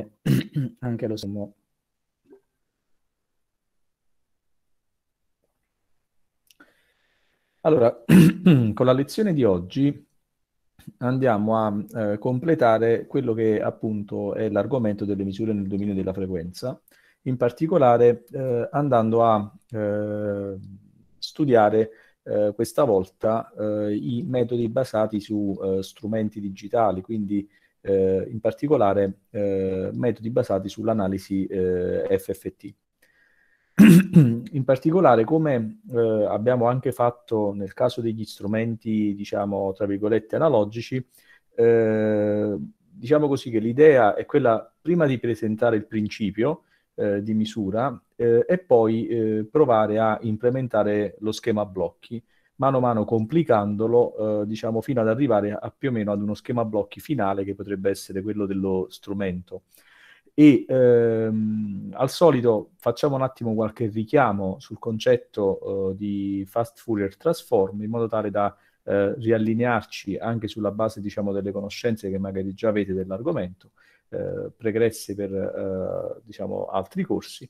anche lo schermo. Allora, con la lezione di oggi andiamo a eh, completare quello che appunto è l'argomento delle misure nel dominio della frequenza, in particolare eh, andando a eh, studiare eh, questa volta eh, i metodi basati su eh, strumenti digitali, quindi eh, in particolare eh, metodi basati sull'analisi eh, FFT. in particolare, come eh, abbiamo anche fatto nel caso degli strumenti, diciamo, tra virgolette, analogici, eh, diciamo così che l'idea è quella prima di presentare il principio eh, di misura e poi provare a implementare lo schema blocchi, mano a mano complicandolo, eh, diciamo, fino ad arrivare a, più o meno ad uno schema blocchi finale che potrebbe essere quello dello strumento. E ehm, al solito facciamo un attimo qualche richiamo sul concetto eh, di fast Fourier transform in modo tale da eh, riallinearci anche sulla base diciamo, delle conoscenze che magari già avete dell'argomento, eh, pregresse per eh, diciamo, altri corsi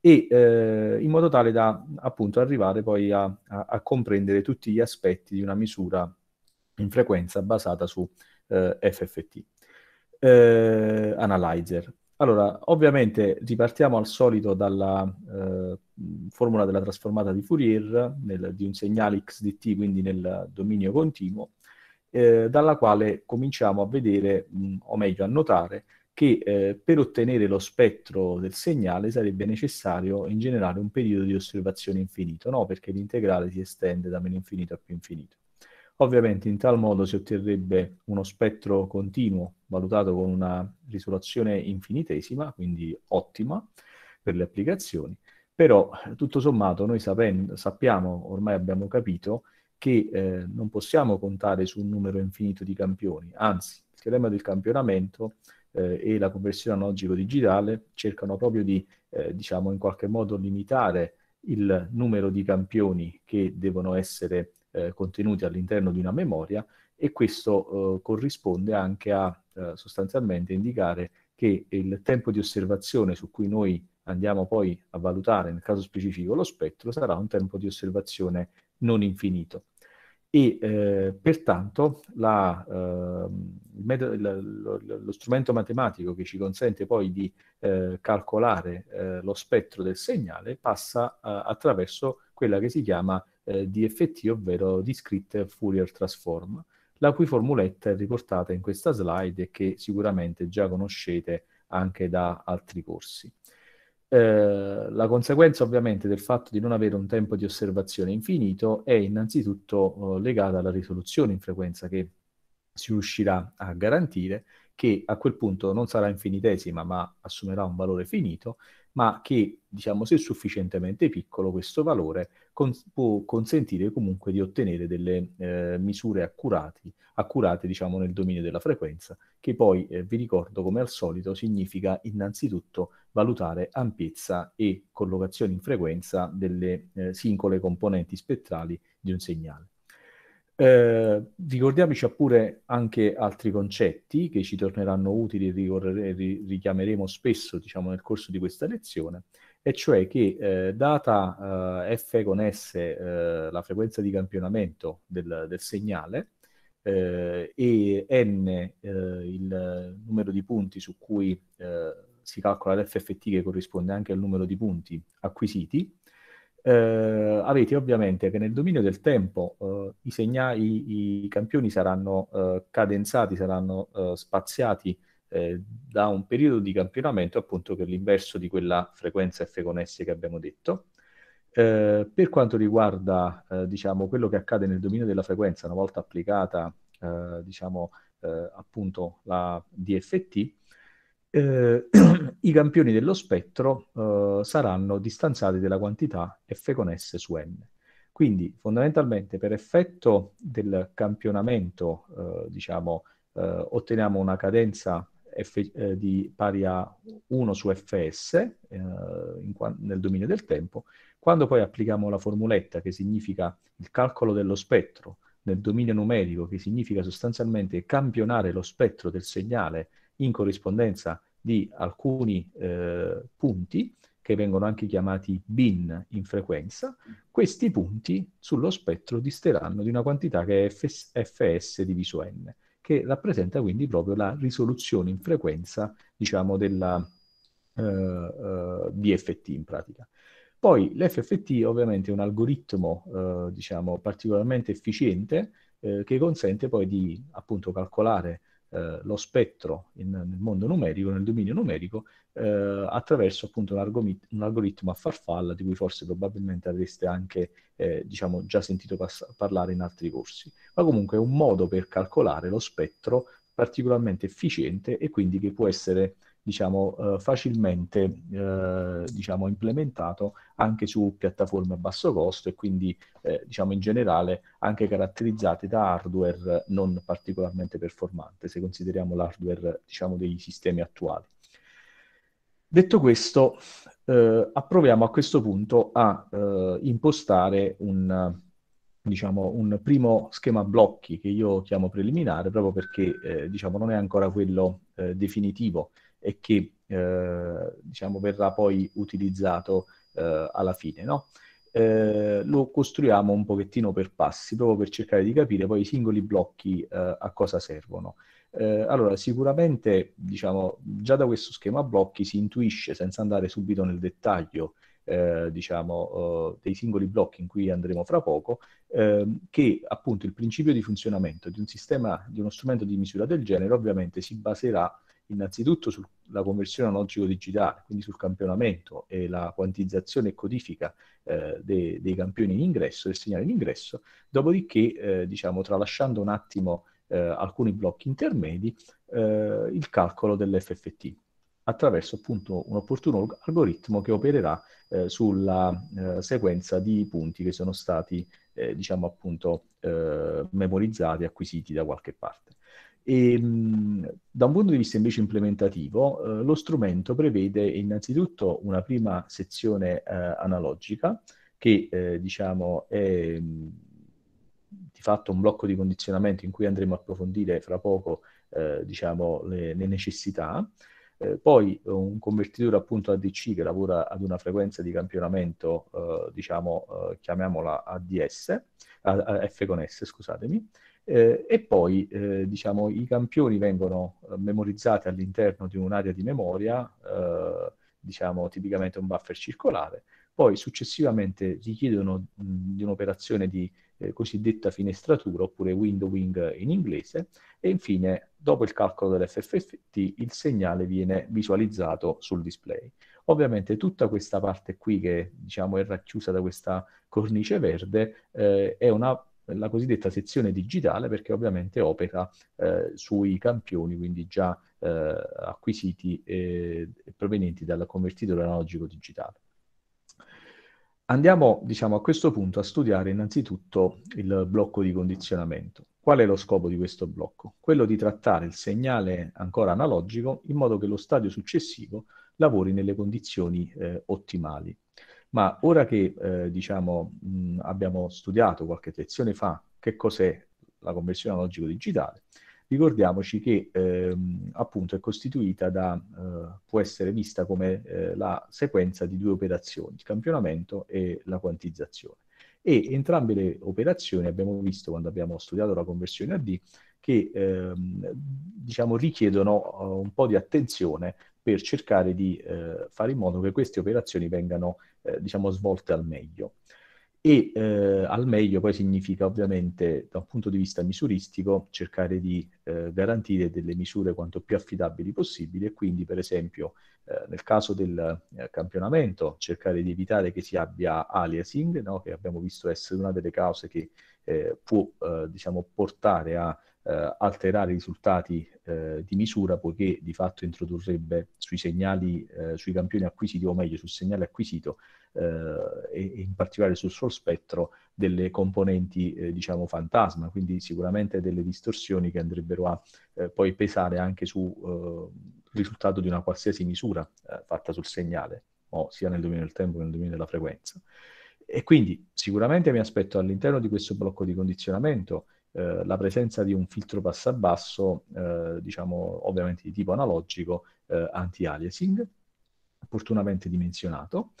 e eh, in modo tale da appunto arrivare poi a, a, a, comprendere tutti gli aspetti di una misura in frequenza basata su eh, FFT. Eh, analyzer. Allora, ovviamente ripartiamo al solito dalla eh, formula della trasformata di Fourier nel, di un segnale XDT, quindi nel dominio continuo, eh, dalla quale cominciamo a vedere, mh, o meglio a notare, che eh, per ottenere lo spettro del segnale sarebbe necessario in generale un periodo di osservazione infinito, no? perché l'integrale si estende da meno infinito a più infinito. Ovviamente in tal modo si otterrebbe uno spettro continuo valutato con una risoluzione infinitesima, quindi ottima per le applicazioni, però tutto sommato noi sapendo, sappiamo, ormai abbiamo capito, che eh, non possiamo contare su un numero infinito di campioni, anzi il teorema del campionamento eh, e la conversione analogico-digitale cercano proprio di, eh, diciamo, in qualche modo limitare il numero di campioni che devono essere eh, contenuti all'interno di una memoria e questo eh, corrisponde anche a eh, sostanzialmente indicare che il tempo di osservazione su cui noi andiamo poi a valutare, nel caso specifico lo spettro, sarà un tempo di osservazione non infinito e eh, pertanto la, eh, metodo, la, lo, lo, strumento matematico che ci consente poi di eh, calcolare eh, lo spettro del segnale passa eh, attraverso quella che si chiama eh, DFT, ovvero Discrete Fourier Transform, la cui formuletta è riportata in questa slide e che sicuramente già conoscete anche da altri corsi. Eh, la conseguenza ovviamente del fatto di non avere un tempo di osservazione infinito è innanzitutto eh, legata alla risoluzione in frequenza che si riuscirà a garantire, che a quel punto non sarà infinitesima ma assumerà un valore finito ma che, diciamo, se sufficientemente piccolo, questo valore cons- può consentire comunque di ottenere delle eh, misure accurati, accurate, diciamo, nel dominio della frequenza, che poi, eh, vi ricordo, come al solito, significa innanzitutto valutare ampiezza e collocazione in frequenza delle eh, singole componenti spettrali di un segnale. Eh, ricordiamoci pure anche altri concetti che ci torneranno utili e richiameremo spesso diciamo, nel corso di questa lezione, e cioè che eh, data eh, f con s eh, la frequenza di campionamento del, del segnale eh, e n il numero di punti su cui si calcola l'fft che corrisponde anche al numero di punti acquisiti, eh, avete ovviamente che nel dominio del tempo eh, i, segna- i, i, campioni saranno eh, cadenzati, saranno eh, spaziati eh, da un periodo di campionamento appunto che è l'inverso di quella frequenza F con S che abbiamo detto. Eh, per quanto riguarda diciamo, quello che accade nel dominio della frequenza una volta applicata diciamo, appunto la DFT, eh, i campioni dello spettro eh, saranno distanziati dalla quantità f con s su n. Quindi fondamentalmente per effetto del campionamento, eh, diciamo, eh, otteniamo una cadenza F, eh, di, pari a 1 su fs eh, in, nel dominio del tempo. Quando poi applichiamo la formuletta che significa il calcolo dello spettro nel dominio numerico, che significa sostanzialmente campionare lo spettro del segnale in corrispondenza di alcuni eh, punti che vengono anche chiamati bin in frequenza, questi punti sullo spettro disteranno di una quantità che è Fs, fs diviso n, che rappresenta quindi proprio la risoluzione in frequenza, diciamo, della, eh, eh, di in pratica. Poi l'FFT ovviamente è un algoritmo, eh, diciamo, particolarmente efficiente eh, che consente poi di, appunto, calcolare eh, lo spettro in, nel mondo numerico, nel dominio numerico, eh, attraverso appunto un, argom- un, algoritmo a farfalla di cui forse probabilmente avreste anche eh, diciamo, già sentito pass- parlare in altri corsi. Ma comunque è un modo per calcolare lo spettro particolarmente efficiente e quindi che può essere diciamo, eh, facilmente eh, diciamo, implementato anche su piattaforme a basso costo e quindi eh, diciamo in generale anche caratterizzate da hardware non particolarmente performante se consideriamo l'hardware diciamo, dei sistemi attuali. Detto questo, eh, approviamo a questo punto a eh, impostare un, diciamo, un primo schema blocchi che io chiamo preliminare proprio perché eh, diciamo, non è ancora quello eh, definitivo e che eh, diciamo, verrà poi utilizzato eh, alla fine. No? Eh, lo costruiamo un pochettino per passi, proprio per cercare di capire poi i singoli blocchi eh, a cosa servono. Eh, allora, sicuramente, diciamo, già da questo schema blocchi si intuisce, senza andare subito nel dettaglio, eh, diciamo, eh, dei singoli blocchi in cui andremo fra poco, eh, che appunto il principio di funzionamento di un sistema, di uno strumento di misura del genere ovviamente si baserà innanzitutto sulla conversione analogico-digitale, quindi sul campionamento e la quantizzazione e codifica eh, de, dei campioni in ingresso, del segnale in ingresso, dopodiché, eh, diciamo, tralasciando un attimo eh, alcuni blocchi intermedi, eh, il calcolo dell'FFT attraverso appunto un opportuno algoritmo che opererà eh, sulla eh, sequenza di punti che sono stati, diciamo appunto, memorizzati, acquisiti da qualche parte. E, ehm, da un punto di vista invece implementativo, eh, lo strumento prevede innanzitutto una prima sezione eh, analogica che eh, diciamo è di fatto un blocco di condizionamento in cui andremo a approfondire fra poco eh, diciamo, le, le, necessità. Eh, poi eh, un convertitore appunto ADC che lavora ad una frequenza di campionamento, diciamo, chiamiamola ADS, F con S, scusatemi, eh, e poi eh, diciamo, i campioni vengono eh, memorizzati all'interno di un'area di memoria, eh, diciamo tipicamente un buffer circolare, poi successivamente richiedono mh, di un'operazione di eh, cosiddetta finestratura oppure windowing in inglese e infine dopo il calcolo dell'FFT il segnale viene visualizzato sul display. Ovviamente tutta questa parte qui che diciamo, è racchiusa da questa cornice verde eh, è una la cosiddetta sezione digitale perché ovviamente opera eh, sui campioni, quindi già eh, acquisiti e provenienti dal convertitore analogico digitale. Andiamo, diciamo, a questo punto a studiare innanzitutto il blocco di condizionamento. Qual è lo scopo di questo blocco? Quello di trattare il segnale ancora analogico in modo che lo stadio successivo lavori nelle condizioni eh, ottimali. Ma ora che eh, diciamo, mh, abbiamo studiato qualche lezione fa che cos'è la conversione analogico-digitale, ricordiamoci che ehm, appunto è costituita da, eh, può essere vista come eh, la sequenza di due operazioni, il campionamento e la quantizzazione. E entrambe le operazioni abbiamo visto quando abbiamo studiato la conversione a D che ehm, diciamo richiedono uh, un po' di attenzione per cercare di eh, fare in modo che queste operazioni vengano eh, diciamo, svolte al meglio. E eh, al meglio poi significa ovviamente da un punto di vista misuristico cercare di eh, garantire delle misure quanto più affidabili possibile, quindi per esempio eh, nel caso del eh, campionamento cercare di evitare che si abbia aliasing, no? che abbiamo visto essere una delle cause che può diciamo, portare a eh, alterare i risultati eh, di misura poiché di fatto introdurrebbe sui segnali, eh, sui campioni acquisiti o meglio sul segnale acquisito eh, e, in particolare sul suo spettro delle componenti eh, diciamo fantasma, quindi sicuramente delle distorsioni che andrebbero a eh, poi pesare anche sul risultato di una qualsiasi misura fatta sul segnale, o sia nel dominio del tempo che nel dominio della frequenza. E quindi sicuramente mi aspetto all'interno di questo blocco di condizionamento eh, la presenza di un filtro passabasso, eh, diciamo ovviamente di tipo analogico, eh, anti-aliasing, opportunamente dimensionato,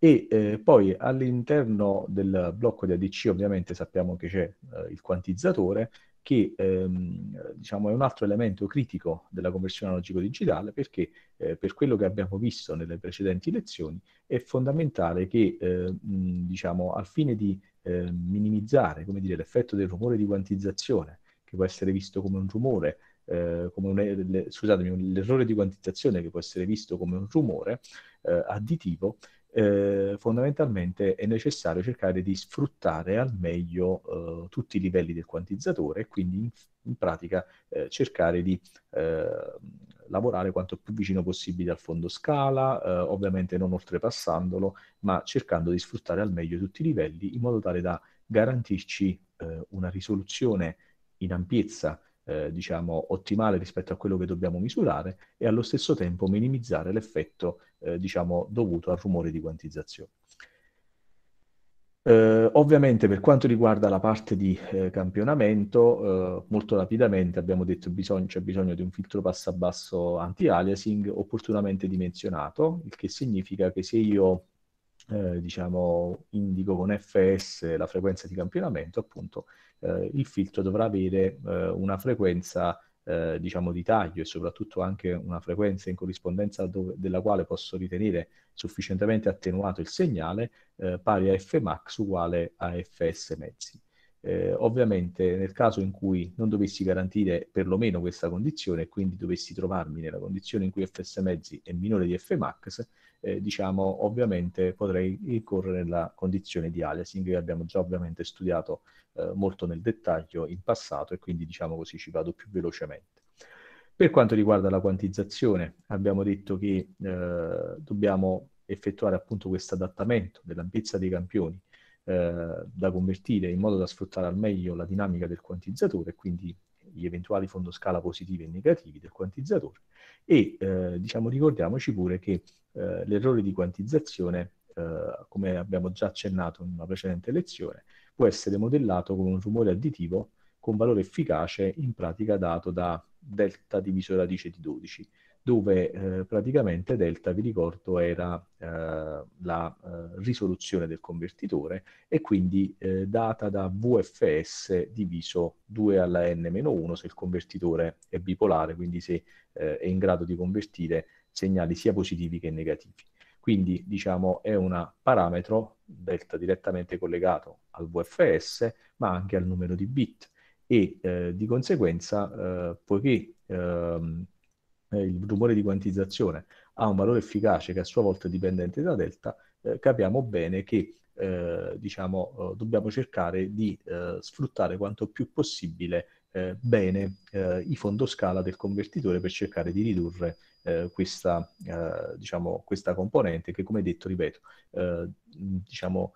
e eh, poi all'interno del blocco di ADC ovviamente sappiamo che c'è eh, il quantizzatore che ehm, diciamo, è un altro elemento critico della conversione analogico-digitale perché eh, per quello che abbiamo visto nelle precedenti lezioni è fondamentale che eh, mh, diciamo, al fine di eh, minimizzare dire, l'effetto del rumore di quantizzazione, che può essere visto come un rumore, eh, come un, eh, le, scusatemi, un, l'errore di quantizzazione che può essere visto come un rumore eh, additivo, eh, fondamentalmente è necessario cercare di sfruttare al meglio eh, tutti i livelli del quantizzatore e quindi in, in pratica eh, cercare di eh, lavorare quanto più vicino possibile al fondo scala, eh, ovviamente non oltrepassandolo, ma cercando di sfruttare al meglio tutti i livelli in modo tale da garantirci eh, una risoluzione in ampiezza, eh, diciamo, ottimale rispetto a quello che dobbiamo misurare e allo stesso tempo minimizzare l'effetto, eh, diciamo, dovuto al rumore di quantizzazione. Eh, ovviamente per quanto riguarda la parte di eh, campionamento, eh, molto rapidamente abbiamo detto che bisog- c'è bisogno di un filtro passabasso anti-aliasing opportunamente dimensionato, il che significa che se io eh, diciamo, indico con FS la frequenza di campionamento, appunto eh, il filtro dovrà avere eh, una frequenza eh, diciamo di taglio e soprattutto anche una frequenza in corrispondenza dove, della quale posso ritenere sufficientemente attenuato il segnale eh, pari a Fmax uguale a Fs mezzi. Eh, ovviamente nel caso in cui non dovessi garantire perlomeno questa condizione e quindi dovessi trovarmi nella condizione in cui Fs mezzi è minore di Fmax, eh, diciamo ovviamente potrei incorrere nella condizione di aliasing che abbiamo già ovviamente studiato eh, molto nel dettaglio in passato e quindi diciamo così ci vado più velocemente. Per quanto riguarda la quantizzazione, abbiamo detto che eh, dobbiamo effettuare appunto questo adattamento dell'ampiezza dei campioni eh, da convertire in modo da sfruttare al meglio la dinamica del quantizzatore e quindi gli eventuali fondoscala positivi e negativi del quantizzatore e eh, diciamo, ricordiamoci pure che eh, l'errore di quantizzazione, eh, come abbiamo già accennato in una precedente lezione, può essere modellato con un rumore additivo con valore efficace in pratica dato da delta diviso radice di 12 dove eh, praticamente delta, vi ricordo, era eh, la eh, risoluzione del convertitore e quindi eh, data da VFS diviso 2 alla n-1 se il convertitore è bipolare, quindi se eh, è in grado di convertire segnali sia positivi che negativi. Quindi diciamo è un parametro delta direttamente collegato al VFS ma anche al numero di bit e eh, di conseguenza poiché ehm, eh, il rumore di quantizzazione ha un valore efficace che a sua volta è dipendente da delta, eh, capiamo bene che eh, diciamo, eh, dobbiamo cercare di eh, sfruttare quanto più possibile eh, bene i fondoscala del convertitore per cercare di ridurre questa, diciamo, questa, componente che, come detto, ripeto, diciamo,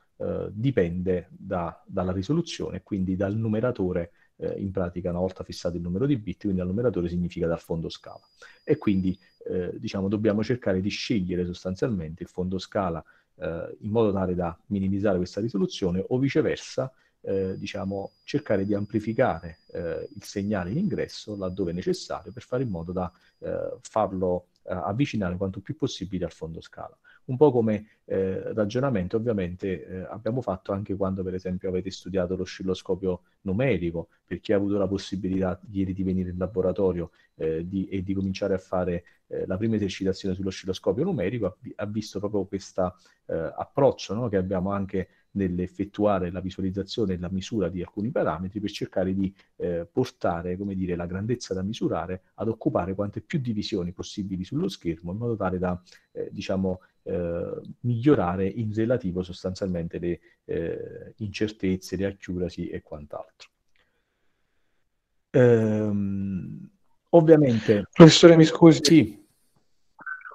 dipende da, dalla risoluzione, quindi dal numeratore eh, in pratica una volta fissato il numero di bit, quindi al numeratore significa dal fondo scala. E quindi eh, diciamo, dobbiamo cercare di scegliere sostanzialmente il fondo scala eh, in modo tale da minimizzare questa risoluzione o viceversa eh, diciamo, cercare di amplificare eh, il segnale in ingresso laddove necessario per fare in modo da eh, farlo avvicinare quanto più possibile al fondo scala un po' come eh, ragionamento ovviamente eh, abbiamo fatto anche quando per esempio avete studiato l'oscilloscopio numerico, per chi ha avuto la possibilità ieri di venire in laboratorio eh, di, e di cominciare a fare eh, la prima esercitazione sull'oscilloscopio numerico, ha, ha visto proprio questo eh, approccio no? che abbiamo anche nell'effettuare la visualizzazione e la misura di alcuni parametri per cercare di eh, portare come dire, la grandezza da misurare ad occupare quante più divisioni possibili sullo schermo in modo tale da eh, diciamo, eh, migliorare in relativo sostanzialmente le eh, incertezze, le accuracy e quant'altro. Ehm, ovviamente... Professore, mi scusi. Sì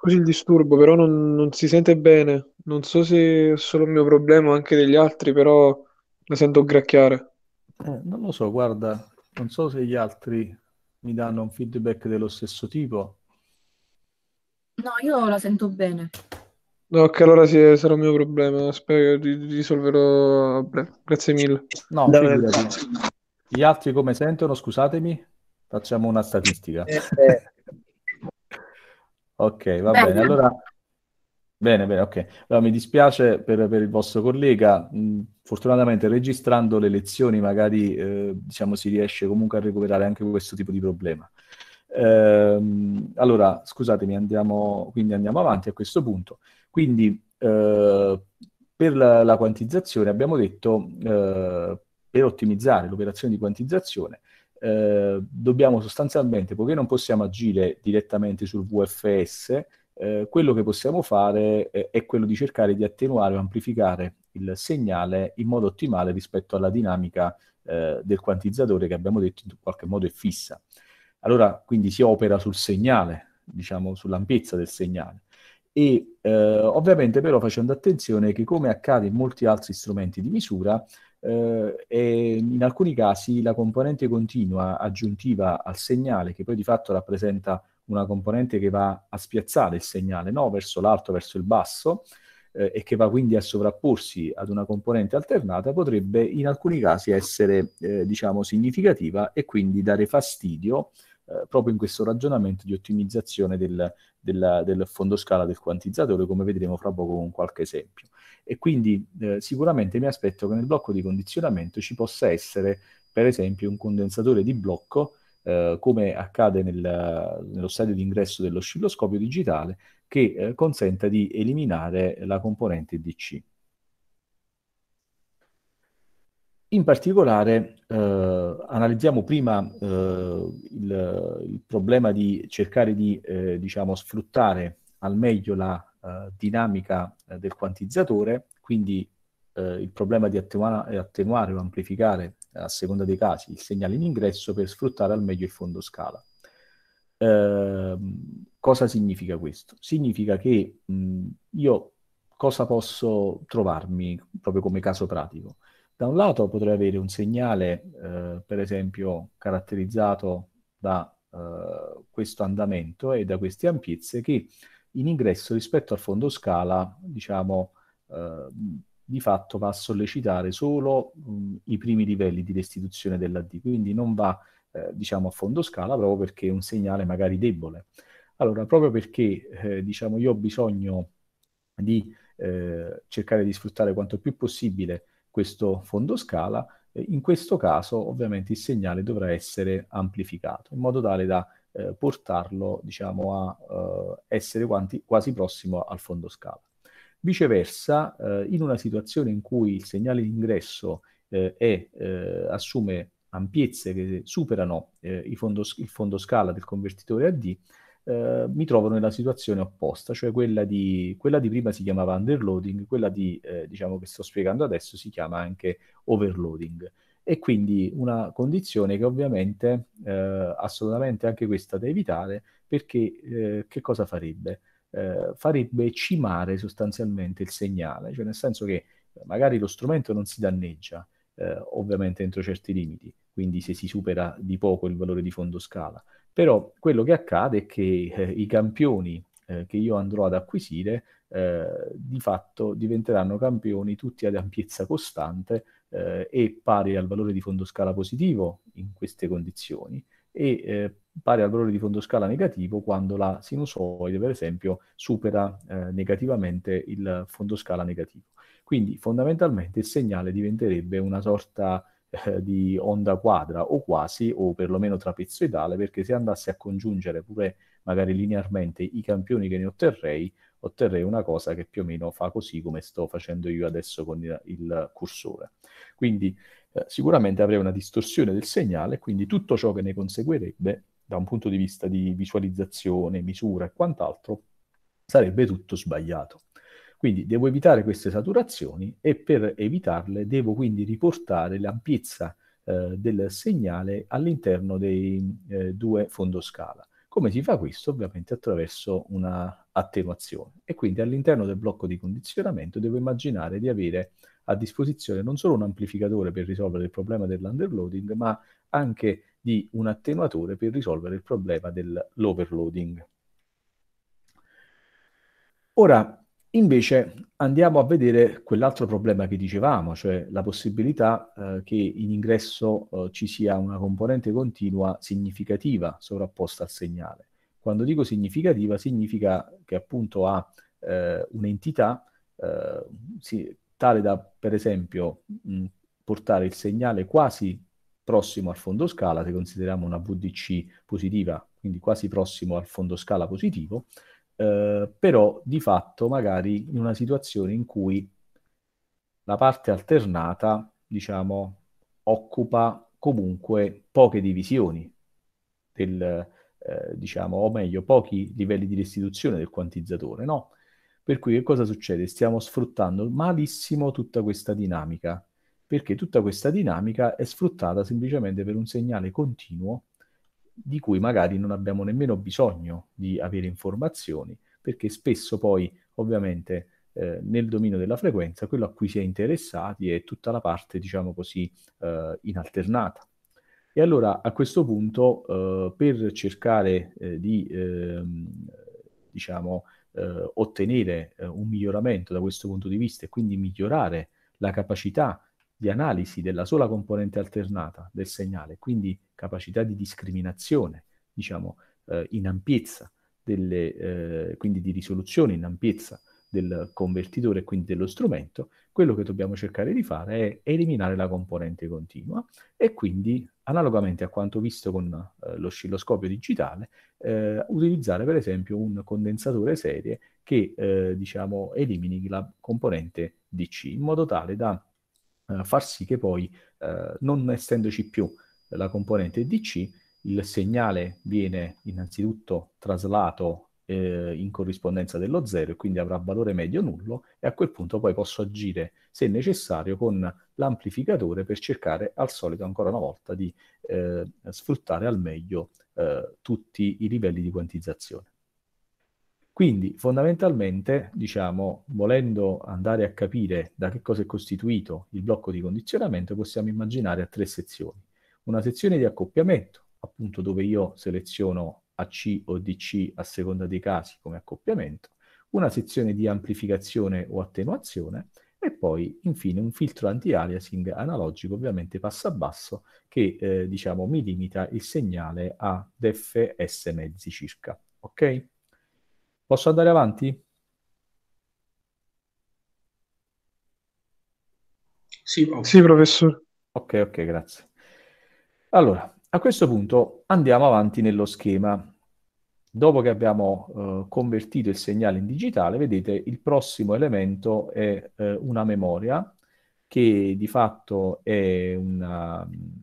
scusi il disturbo, però non, non si sente bene. Non so se è solo il mio problema o anche degli altri, però la sento gracchiare. Eh, non lo so, guarda, non so se gli altri mi danno un feedback dello stesso tipo. No, io la sento bene. No, che allora sì, sarà un mio problema. Spero che ri- risolverò. a Grazie mille. No, Gli altri come sentono? Scusatemi, facciamo una statistica. Eh, eh, Ok, va bene. bene. Allora, bene, bene, ok. Allora, mi dispiace per, per il vostro collega. Mm, fortunatamente registrando le lezioni magari eh, diciamo, si riesce comunque a recuperare anche questo tipo di problema. Ehm, allora, scusatemi, andiamo, quindi andiamo avanti a questo punto. Quindi, eh, per la, la, quantizzazione abbiamo detto, eh, per ottimizzare l'operazione di quantizzazione, eh, dobbiamo sostanzialmente, poiché non possiamo agire direttamente sul VFS, eh, quello che possiamo fare eh, è quello di cercare di attenuare o amplificare il segnale in modo ottimale rispetto alla dinamica eh, del quantizzatore che abbiamo detto in qualche modo è fissa. Allora, quindi si opera sul segnale, diciamo sull'ampiezza del segnale e eh, ovviamente però facendo attenzione che come accade in molti altri strumenti di misura eh, e in alcuni casi la componente continua aggiuntiva al segnale, che poi di fatto rappresenta una componente che va a spiazzare il segnale no? verso l'alto, verso il basso, eh, e che va quindi a sovrapporsi ad una componente alternata, potrebbe in alcuni casi essere eh, diciamo significativa e quindi dare fastidio eh, proprio in questo ragionamento di ottimizzazione del, della, del fondo scala del quantizzatore, come vedremo fra poco con qualche esempio. E quindi eh, sicuramente mi aspetto che nel blocco di condizionamento ci possa essere, per esempio, un condensatore di blocco, eh, come accade nel, nello stadio d'ingresso dell'oscilloscopio digitale, che eh, consenta di eliminare la componente DC. In particolare eh, analizziamo prima eh, il, il, problema di cercare di eh, diciamo, sfruttare al meglio la eh, dinamica eh, del quantizzatore, quindi eh, il problema di attenuare, attenuare o amplificare a seconda dei casi il segnale in ingresso per sfruttare al meglio il fondo scala. Ehm, cosa significa questo? Significa che mh, io cosa posso trovarmi proprio come caso pratico? Da un lato potrei avere un segnale, eh, per esempio, caratterizzato da eh, questo andamento e da queste ampiezze che in ingresso rispetto al fondo scala, diciamo, eh, di fatto va a sollecitare solo mh, i primi livelli di restituzione dell'AD, quindi non va eh, diciamo a fondo scala proprio perché è un segnale magari debole. Allora, proprio perché eh, diciamo io ho bisogno di eh, cercare di sfruttare quanto più possibile questo fondo scala, in questo caso ovviamente il segnale dovrà essere amplificato in modo tale da eh, portarlo diciamo, a eh, essere quanti, quasi prossimo al fondo scala. Viceversa, eh, in una situazione in cui il segnale d'ingresso ingresso eh, è, eh, assume ampiezze che superano eh, fondo, il fondo scala del convertitore a D, eh, mi trovo nella situazione opposta, cioè quella di, quella di prima si chiamava underloading, quella di, eh, diciamo che sto spiegando adesso si chiama anche overloading. E quindi una condizione che ovviamente eh, assolutamente anche questa da evitare, perché eh, che cosa farebbe? Eh, farebbe cimare sostanzialmente il segnale, cioè nel senso che magari lo strumento non si danneggia, eh, ovviamente entro certi limiti, quindi se si supera di poco il valore di fondo scala, però quello che accade è che eh, i campioni eh, che io andrò ad acquisire eh, di fatto diventeranno campioni tutti ad ampiezza costante eh, e pari al valore di fondo scala positivo in queste condizioni e eh, pari al valore di fondo scala negativo quando la sinusoide, per esempio, supera eh, negativamente il fondo scala negativo. Quindi fondamentalmente il segnale diventerebbe una sorta eh, di onda quadra o quasi, o perlomeno trapezoidale, perché se andassi a congiungere pure magari linearmente i campioni che ne otterrei, otterrei una cosa che più o meno fa così come sto facendo io adesso con il cursore. Quindi eh, sicuramente avrei una distorsione del segnale, quindi tutto ciò che ne conseguirebbe da un punto di vista di visualizzazione, misura e quant'altro, sarebbe tutto sbagliato. Quindi devo evitare queste saturazioni e per evitarle devo quindi riportare l'ampiezza eh, del segnale all'interno dei eh, due fondoscala. Come si fa questo? Ovviamente attraverso una attenuazione. E quindi all'interno del blocco di condizionamento devo immaginare di avere a disposizione non solo un amplificatore per risolvere il problema dell'underloading, ma anche di un attenuatore per risolvere il problema dell'overloading. Ora, Invece andiamo a vedere quell'altro problema che dicevamo, cioè la possibilità eh, che in ingresso eh, ci sia una componente continua significativa sovrapposta al segnale. Quando dico significativa significa che appunto ha eh, un'entità eh, sì, tale da per esempio mh, portare il segnale quasi prossimo al fondo scala, se consideriamo una VDC positiva, quindi quasi prossimo al fondo scala positivo, eh, però di fatto magari in una situazione in cui la parte alternata, diciamo, occupa comunque poche divisioni del, eh, diciamo, o meglio, pochi livelli di restituzione del quantizzatore, no? Per cui che cosa succede? Stiamo sfruttando malissimo tutta questa dinamica, perché tutta questa dinamica è sfruttata semplicemente per un segnale continuo di cui magari non abbiamo nemmeno bisogno di avere informazioni, perché spesso poi ovviamente eh, nel dominio della frequenza quello a cui si è interessati è tutta la parte, diciamo così, eh, inalternata. E allora a questo punto, eh, per cercare eh, di, ehm, diciamo, eh, ottenere eh, un miglioramento da questo punto di vista e quindi migliorare la capacità di analisi della sola componente alternata del segnale, quindi capacità di discriminazione, diciamo, eh, in ampiezza, delle, eh, quindi di risoluzione in ampiezza del convertitore e quindi dello strumento, quello che dobbiamo cercare di fare è eliminare la componente continua e quindi, analogamente a quanto visto con eh, l'oscilloscopio digitale, eh, utilizzare per esempio un condensatore serie che eh, diciamo, elimini la componente DC in modo tale da eh, far sì che poi, eh, non essendoci più la componente DC, il segnale viene innanzitutto traslato eh, in corrispondenza dello zero e quindi avrà valore medio nullo e a quel punto poi posso agire se necessario con l'amplificatore per cercare al solito ancora una volta di eh, sfruttare al meglio eh, tutti i livelli di quantizzazione. Quindi fondamentalmente, diciamo, volendo andare a capire da che cosa è costituito il blocco di condizionamento, possiamo immaginare a tre sezioni. Una sezione di accoppiamento, appunto dove io seleziono AC o DC a seconda dei casi come accoppiamento, una sezione di amplificazione o attenuazione e poi infine un filtro anti-aliasing analogico ovviamente passo a basso che eh, diciamo mi limita il segnale ad fs mezzi circa. Ok? Posso andare avanti? Sì, sì, professore. Ok, ok, grazie. Allora, a questo punto andiamo avanti nello schema. Dopo che abbiamo eh, convertito il segnale in digitale, vedete il prossimo elemento è eh, una memoria che di fatto è una, un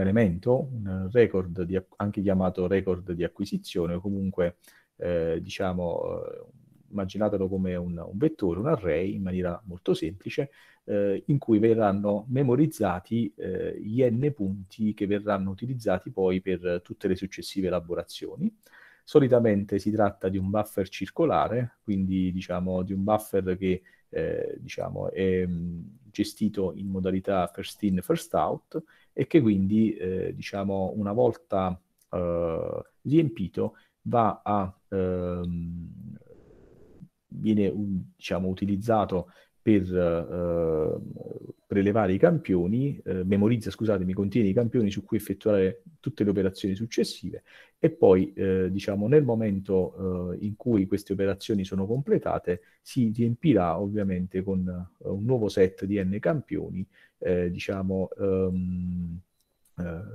elemento, un record di, anche chiamato record di acquisizione o comunque eh, diciamo, eh, immaginatelo come un, un, vettore, un array in maniera molto semplice, eh, in cui verranno memorizzati eh, gli n punti che verranno utilizzati poi per tutte le successive elaborazioni. Solitamente si tratta di un buffer circolare, quindi diciamo di un buffer che eh, diciamo, è mm, gestito in modalità first in, first out e che quindi eh, diciamo, una volta riempito va a, ehm, viene diciamo, utilizzato per eh, prelevare i campioni, eh, memorizza, scusatemi, contiene i campioni su cui effettuare tutte le operazioni successive e poi, eh, diciamo, nel momento eh, in cui queste operazioni sono completate, si riempirà ovviamente con eh, un nuovo set di n campioni, eh, diciamo, ehm,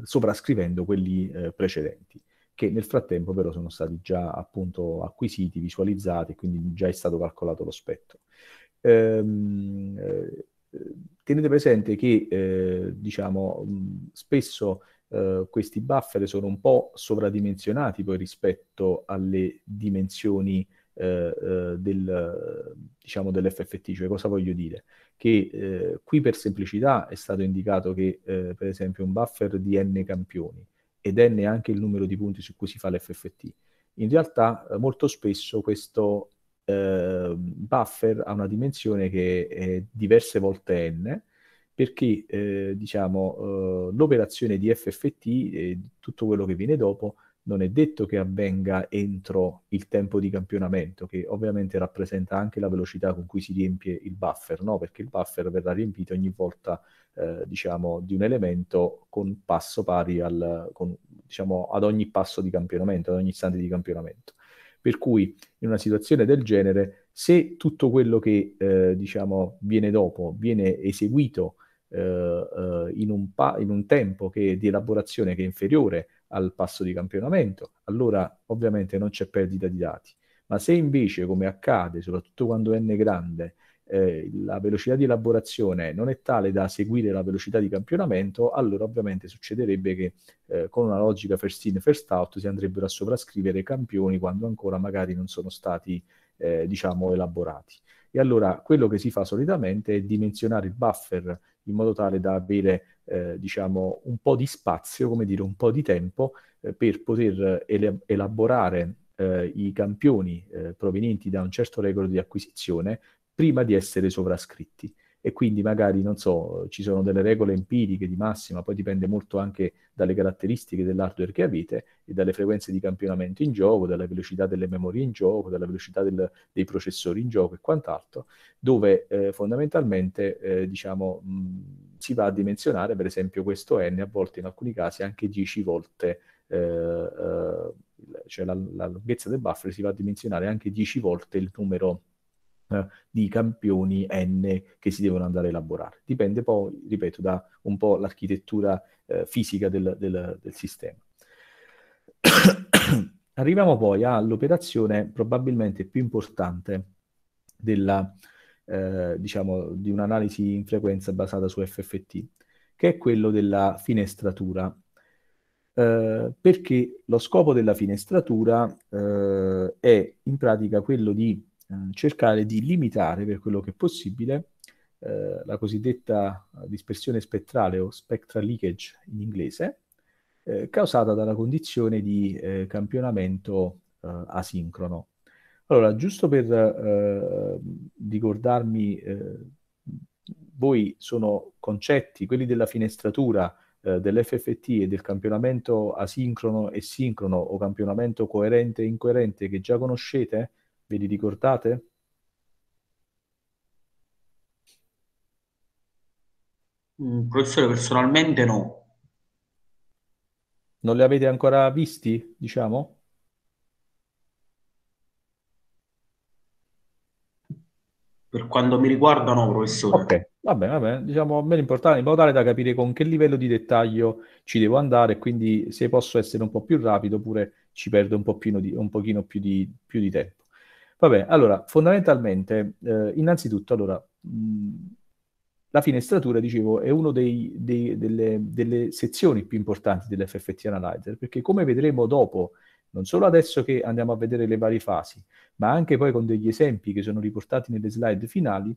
sovrascrivendo quelli precedenti che nel frattempo però sono stati già appunto acquisiti, visualizzati, quindi già è stato calcolato lo spettro. Ehm, eh, tenete presente che eh, diciamo, spesso eh, questi buffer sono un po' sovradimensionati poi rispetto alle dimensioni eh, eh del, diciamo, dell'FFT, cioè cosa voglio dire? Che eh, qui per semplicità è stato indicato che per esempio un buffer di n campioni ed n è anche il numero di punti su cui si fa l'FFT. In realtà eh, molto spesso questo eh, buffer ha una dimensione che è diverse volte n, perché eh, diciamo, eh, l'operazione di FFT e tutto quello che viene dopo non è detto che avvenga entro il tempo di campionamento, che ovviamente rappresenta anche la velocità con cui si riempie il buffer, no? perché il buffer verrà riempito ogni volta eh, diciamo, di un elemento con passo pari al, con, diciamo, ad ogni passo di campionamento, ad ogni istante di campionamento. Per cui in una situazione del genere, se tutto quello che eh, diciamo, viene dopo viene eseguito eh, eh in, un pa- in un tempo che, di elaborazione che è inferiore al passo di campionamento, allora ovviamente non c'è perdita di dati. Ma se invece, come accade, soprattutto quando n è grande, eh, la velocità di elaborazione non è tale da seguire la velocità di campionamento, allora ovviamente succederebbe che eh, con una logica first in, first out si andrebbero a sovrascrivere campioni quando ancora magari non sono stati eh, diciamo elaborati. E allora quello che si fa solitamente è dimensionare il buffer in modo tale da avere eh, diciamo, un po' di spazio, come dire, un po' di tempo eh, per poter eh, ele- elaborare eh, i campioni eh, provenienti da un certo record di acquisizione prima di essere sovrascritti e quindi magari, non so, ci sono delle regole empiriche di massima, poi dipende molto anche dalle caratteristiche dell'hardware che avete e dalle frequenze di campionamento in gioco, dalla velocità delle memorie in gioco, dalla velocità del, dei processori in gioco e quant'altro, dove eh, fondamentalmente eh, diciamo, mh, si va a dimensionare per esempio questo n, a volte in alcuni casi anche 10 volte, eh, eh cioè la, la, lunghezza del buffer si va a dimensionare anche 10 volte il numero eh, di campioni N che si devono andare a elaborare. Dipende poi, ripeto, da un po' l'architettura eh, fisica del, del, del sistema. Arriviamo poi all'operazione probabilmente più importante della, eh, diciamo, di un'analisi in frequenza basata su FFT, che è quello della finestratura. Eh, perché lo scopo della finestratura eh, è in pratica quello di eh, cercare di limitare per quello che è possibile eh, la cosiddetta eh, dispersione spettrale o spectral leakage in inglese, eh, causata dalla condizione di eh, campionamento asincrono. Allora, giusto per ricordarmi, voi sono concetti, quelli della finestratura, dell'FFT e del campionamento asincrono e sincrono o campionamento coerente e incoerente che già conoscete, Ve li ricordate? professore, mm, personalmente no. Non li avete ancora visti, diciamo? Per quanto mi riguarda, no, professore. Ok, va bene, va bene. Diciamo, a me l'importante è in modo tale da capire con che livello di dettaglio ci devo andare quindi se posso essere un po' più rapido oppure ci perdo un, po più di, un pochino più di, più di tempo. Vabbè, allora, fondamentalmente, eh, innanzitutto, allora, mh, mm, la finestratura, dicevo, è una delle, delle, sezioni più importanti dell'FFT Analyzer, perché come vedremo dopo, non solo adesso che andiamo a vedere le varie fasi, ma anche poi con degli esempi che sono riportati nelle slide finali,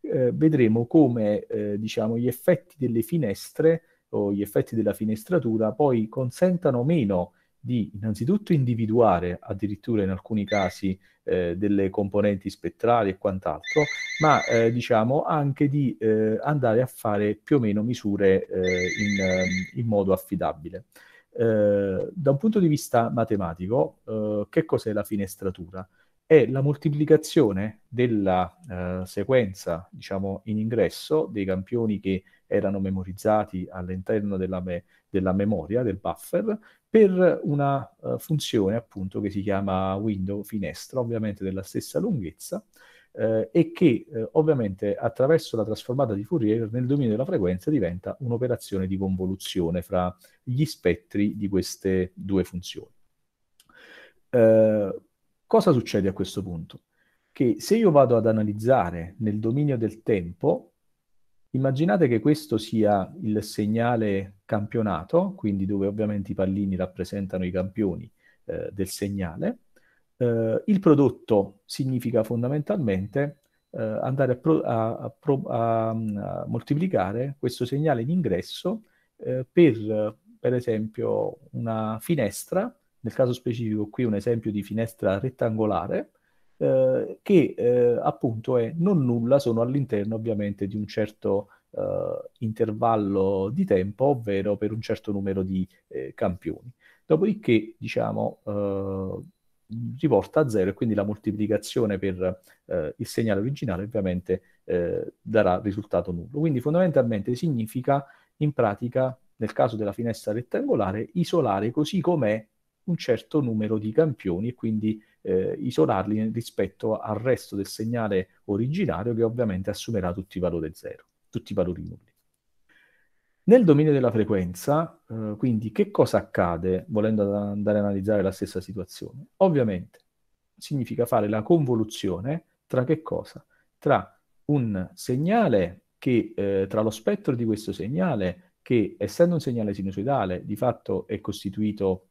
eh, vedremo come, eh, diciamo, gli effetti delle finestre o gli effetti della finestratura poi consentano meno di innanzitutto individuare addirittura in alcuni casi eh, delle componenti spettrali e quant'altro, ma eh, diciamo anche di eh, andare a fare più o meno misure eh, in, ehm, in, modo affidabile. Eh, da un punto di vista matematico, eh, che cos'è la finestratura? È la moltiplicazione della sequenza, diciamo, in ingresso dei campioni che erano memorizzati all'interno della, me- della memoria, del buffer, per una uh, funzione appunto che si chiama window finestra, ovviamente della stessa lunghezza, eh, e che eh, ovviamente attraverso la trasformata di Fourier nel dominio della frequenza diventa un'operazione di convoluzione fra gli spettri di queste due funzioni. Eh, cosa succede a questo punto? Che se io vado ad analizzare nel dominio del tempo Immaginate che questo sia il segnale campionato, quindi dove ovviamente i pallini rappresentano i campioni eh, del segnale. Eh, il prodotto significa fondamentalmente eh, andare a, pro- a, a, a, moltiplicare questo segnale di ingresso eh, per, per esempio, una finestra, nel caso specifico qui un esempio di finestra rettangolare, eh, che eh, appunto è non nulla sono all'interno ovviamente di un certo eh, intervallo di tempo, ovvero per un certo numero di eh, campioni. Dopodiché, diciamo, eh, riporta a zero e quindi la moltiplicazione per eh, il segnale originale ovviamente eh, darà risultato nullo. Quindi fondamentalmente significa in pratica, nel caso della finestra rettangolare, isolare così com'è un certo numero di campioni e quindi eh, isolarli rispetto al resto del segnale originario che ovviamente assumerà tutti i valori 0, tutti i valori nulli. Nel dominio della frequenza, eh, quindi, che cosa accade volendo andare ad analizzare la stessa situazione? Ovviamente significa fare la convoluzione tra che cosa? Tra un segnale che, eh, tra lo spettro di questo segnale, che essendo un segnale sinusoidale, di fatto è costituito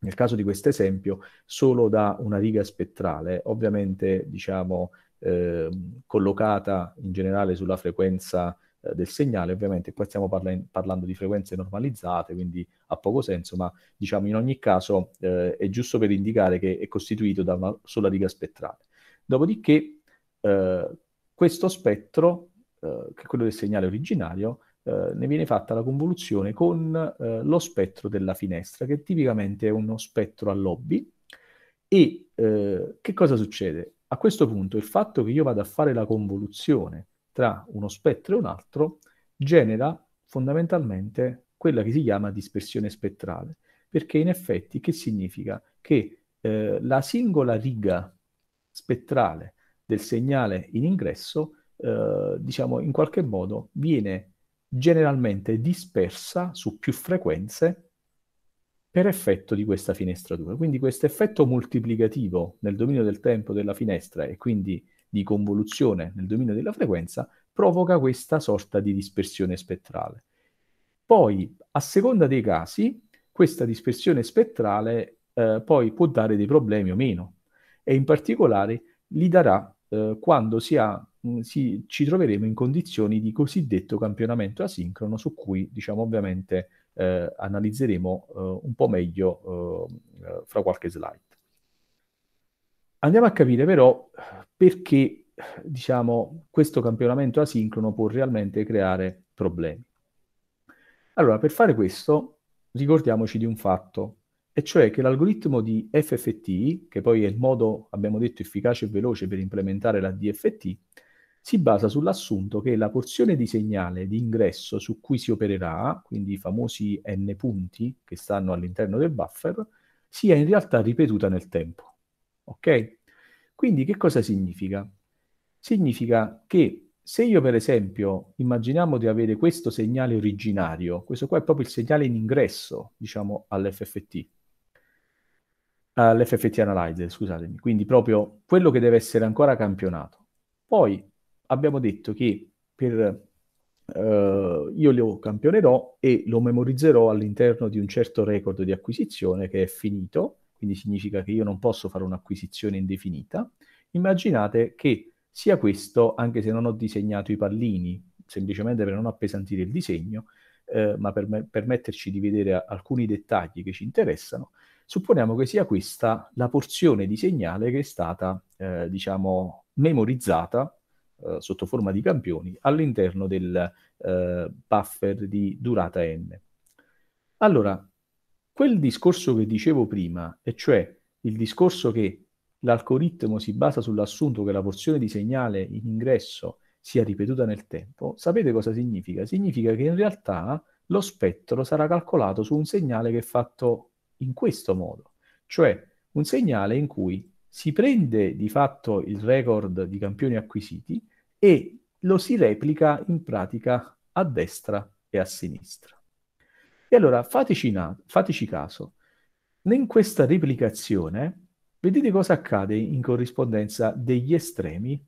nel caso di questo esempio, solo da una riga spettrale, ovviamente diciamo, eh, collocata in generale sulla frequenza eh, del segnale, ovviamente qua stiamo parla- parlando di frequenze normalizzate, quindi ha poco senso, ma diciamo in ogni caso eh, è giusto per indicare che è costituito da una sola riga spettrale. Dopodiché eh, questo spettro, eh, che è quello del segnale originario, eh, ne viene fatta la convoluzione con eh, lo spettro della finestra, che tipicamente è uno spettro a lobby. E eh, che cosa succede? A questo punto il fatto che io vada a fare la convoluzione tra uno spettro e un altro genera fondamentalmente quella che si chiama dispersione spettrale, perché in effetti che significa? Che eh, la singola riga spettrale del segnale in ingresso, eh, diciamo, in qualche modo viene generalmente dispersa su più frequenze per effetto di questa finestratura. Quindi questo effetto moltiplicativo nel dominio del tempo della finestra e quindi di convoluzione nel dominio della frequenza provoca questa sorta di dispersione spettrale. Poi, a seconda dei casi, questa dispersione spettrale eh, poi può dare dei problemi o meno e in particolare li darà eh, quando si ha, mh, mm, si, ci troveremo in condizioni di cosiddetto campionamento asincrono su cui diciamo ovviamente eh, analizzeremo eh, un po' meglio eh, eh, fra qualche slide. Andiamo a capire però perché diciamo, questo campionamento asincrono può realmente creare problemi. Allora, per fare questo ricordiamoci di un fatto, e cioè che l'algoritmo di FFT, che poi è il modo, abbiamo detto, efficace e veloce per implementare la DFT, si basa sull'assunto che la porzione di segnale di ingresso su cui si opererà, quindi i famosi n punti che stanno all'interno del buffer, sia in realtà ripetuta nel tempo. Ok? Quindi che cosa significa? Significa che se io per esempio immaginiamo di avere questo segnale originario, questo qua è proprio il segnale in ingresso, diciamo, all'FFT, all'FFT Analyzer, scusatemi, quindi proprio quello che deve essere ancora campionato. Poi abbiamo detto che per, eh, io lo campionerò e lo memorizzerò all'interno di un certo record di acquisizione che è finito, quindi significa che io non posso fare un'acquisizione indefinita. Immaginate che sia questo, anche se non ho disegnato i pallini, semplicemente per non appesantire il disegno, eh, ma per me- permetterci di vedere alcuni dettagli che ci interessano, supponiamo che sia questa la porzione di segnale che è stata, eh, diciamo, memorizzata eh, sotto forma di campioni all'interno del eh, buffer di durata n. Allora, quel discorso che dicevo prima, e cioè il discorso che l'algoritmo si basa sull'assunto che la porzione di segnale in ingresso sia ripetuta nel tempo, sapete cosa significa? Significa che in realtà lo spettro sarà calcolato su un segnale che è fatto in questo modo, cioè un segnale in cui si prende di fatto il record di campioni acquisiti e lo si replica in pratica a destra e a sinistra. E allora fateci, na- fateci caso, in questa replicazione vedete cosa accade in corrispondenza degli estremi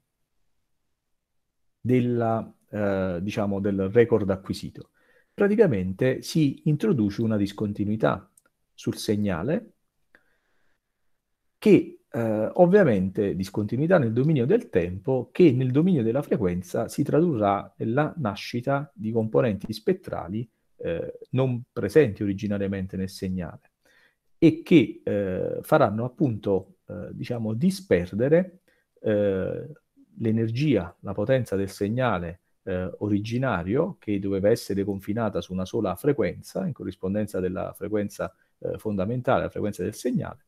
della, eh, diciamo, del record acquisito. Praticamente si introduce una discontinuità, sul segnale, che eh, ovviamente discontinuità nel dominio del tempo, che nel dominio della frequenza si tradurrà nella nascita di componenti spettrali eh, non presenti originariamente nel segnale e che eh, faranno appunto, eh, diciamo, disperdere eh, l'energia, la potenza del segnale eh, originario che doveva essere confinata su una sola frequenza in corrispondenza della frequenza eh, fondamentale, la frequenza del segnale,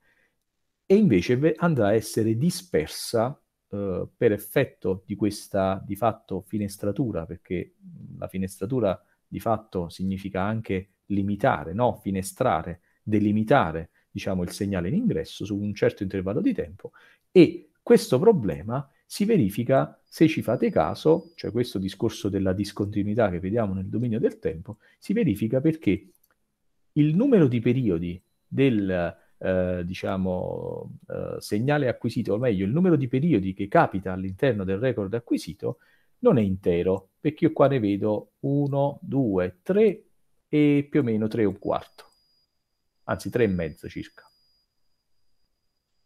e invece andrà a essere dispersa eh, per effetto di questa di fatto finestratura, perché la finestratura di fatto significa anche limitare, no? finestrare, delimitare diciamo, il segnale in ingresso su un certo intervallo di tempo e questo problema si verifica, se ci fate caso, cioè questo discorso della discontinuità che vediamo nel dominio del tempo, si verifica perché il numero di periodi del eh, diciamo, eh, segnale acquisito, o meglio, il numero di periodi che capita all'interno del record acquisito non è intero, perché io qua ne vedo 1, 2, 3 e più o meno 3 e un quarto, anzi 3 e mezzo circa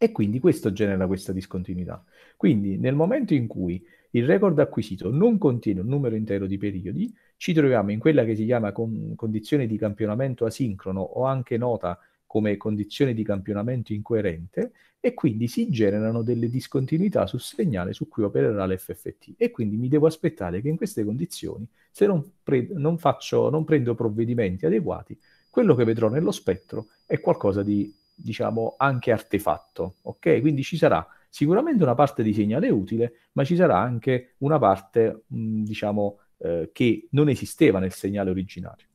e quindi questo genera questa discontinuità. Quindi nel momento in cui il record acquisito non contiene un numero intero di periodi, ci troviamo in quella che si chiama con- condizione di campionamento asincrono o anche nota come condizione di campionamento incoerente e quindi si generano delle discontinuità sul segnale su cui opererà l'FFT e quindi mi devo aspettare che in queste condizioni, se non, pre- non, faccio, non prendo provvedimenti adeguati, quello che vedrò nello spettro è qualcosa di diciamo, anche artefatto, ok? Quindi ci sarà sicuramente una parte di segnale utile, ma ci sarà anche una parte, mh, diciamo, eh, che non esisteva nel segnale originario.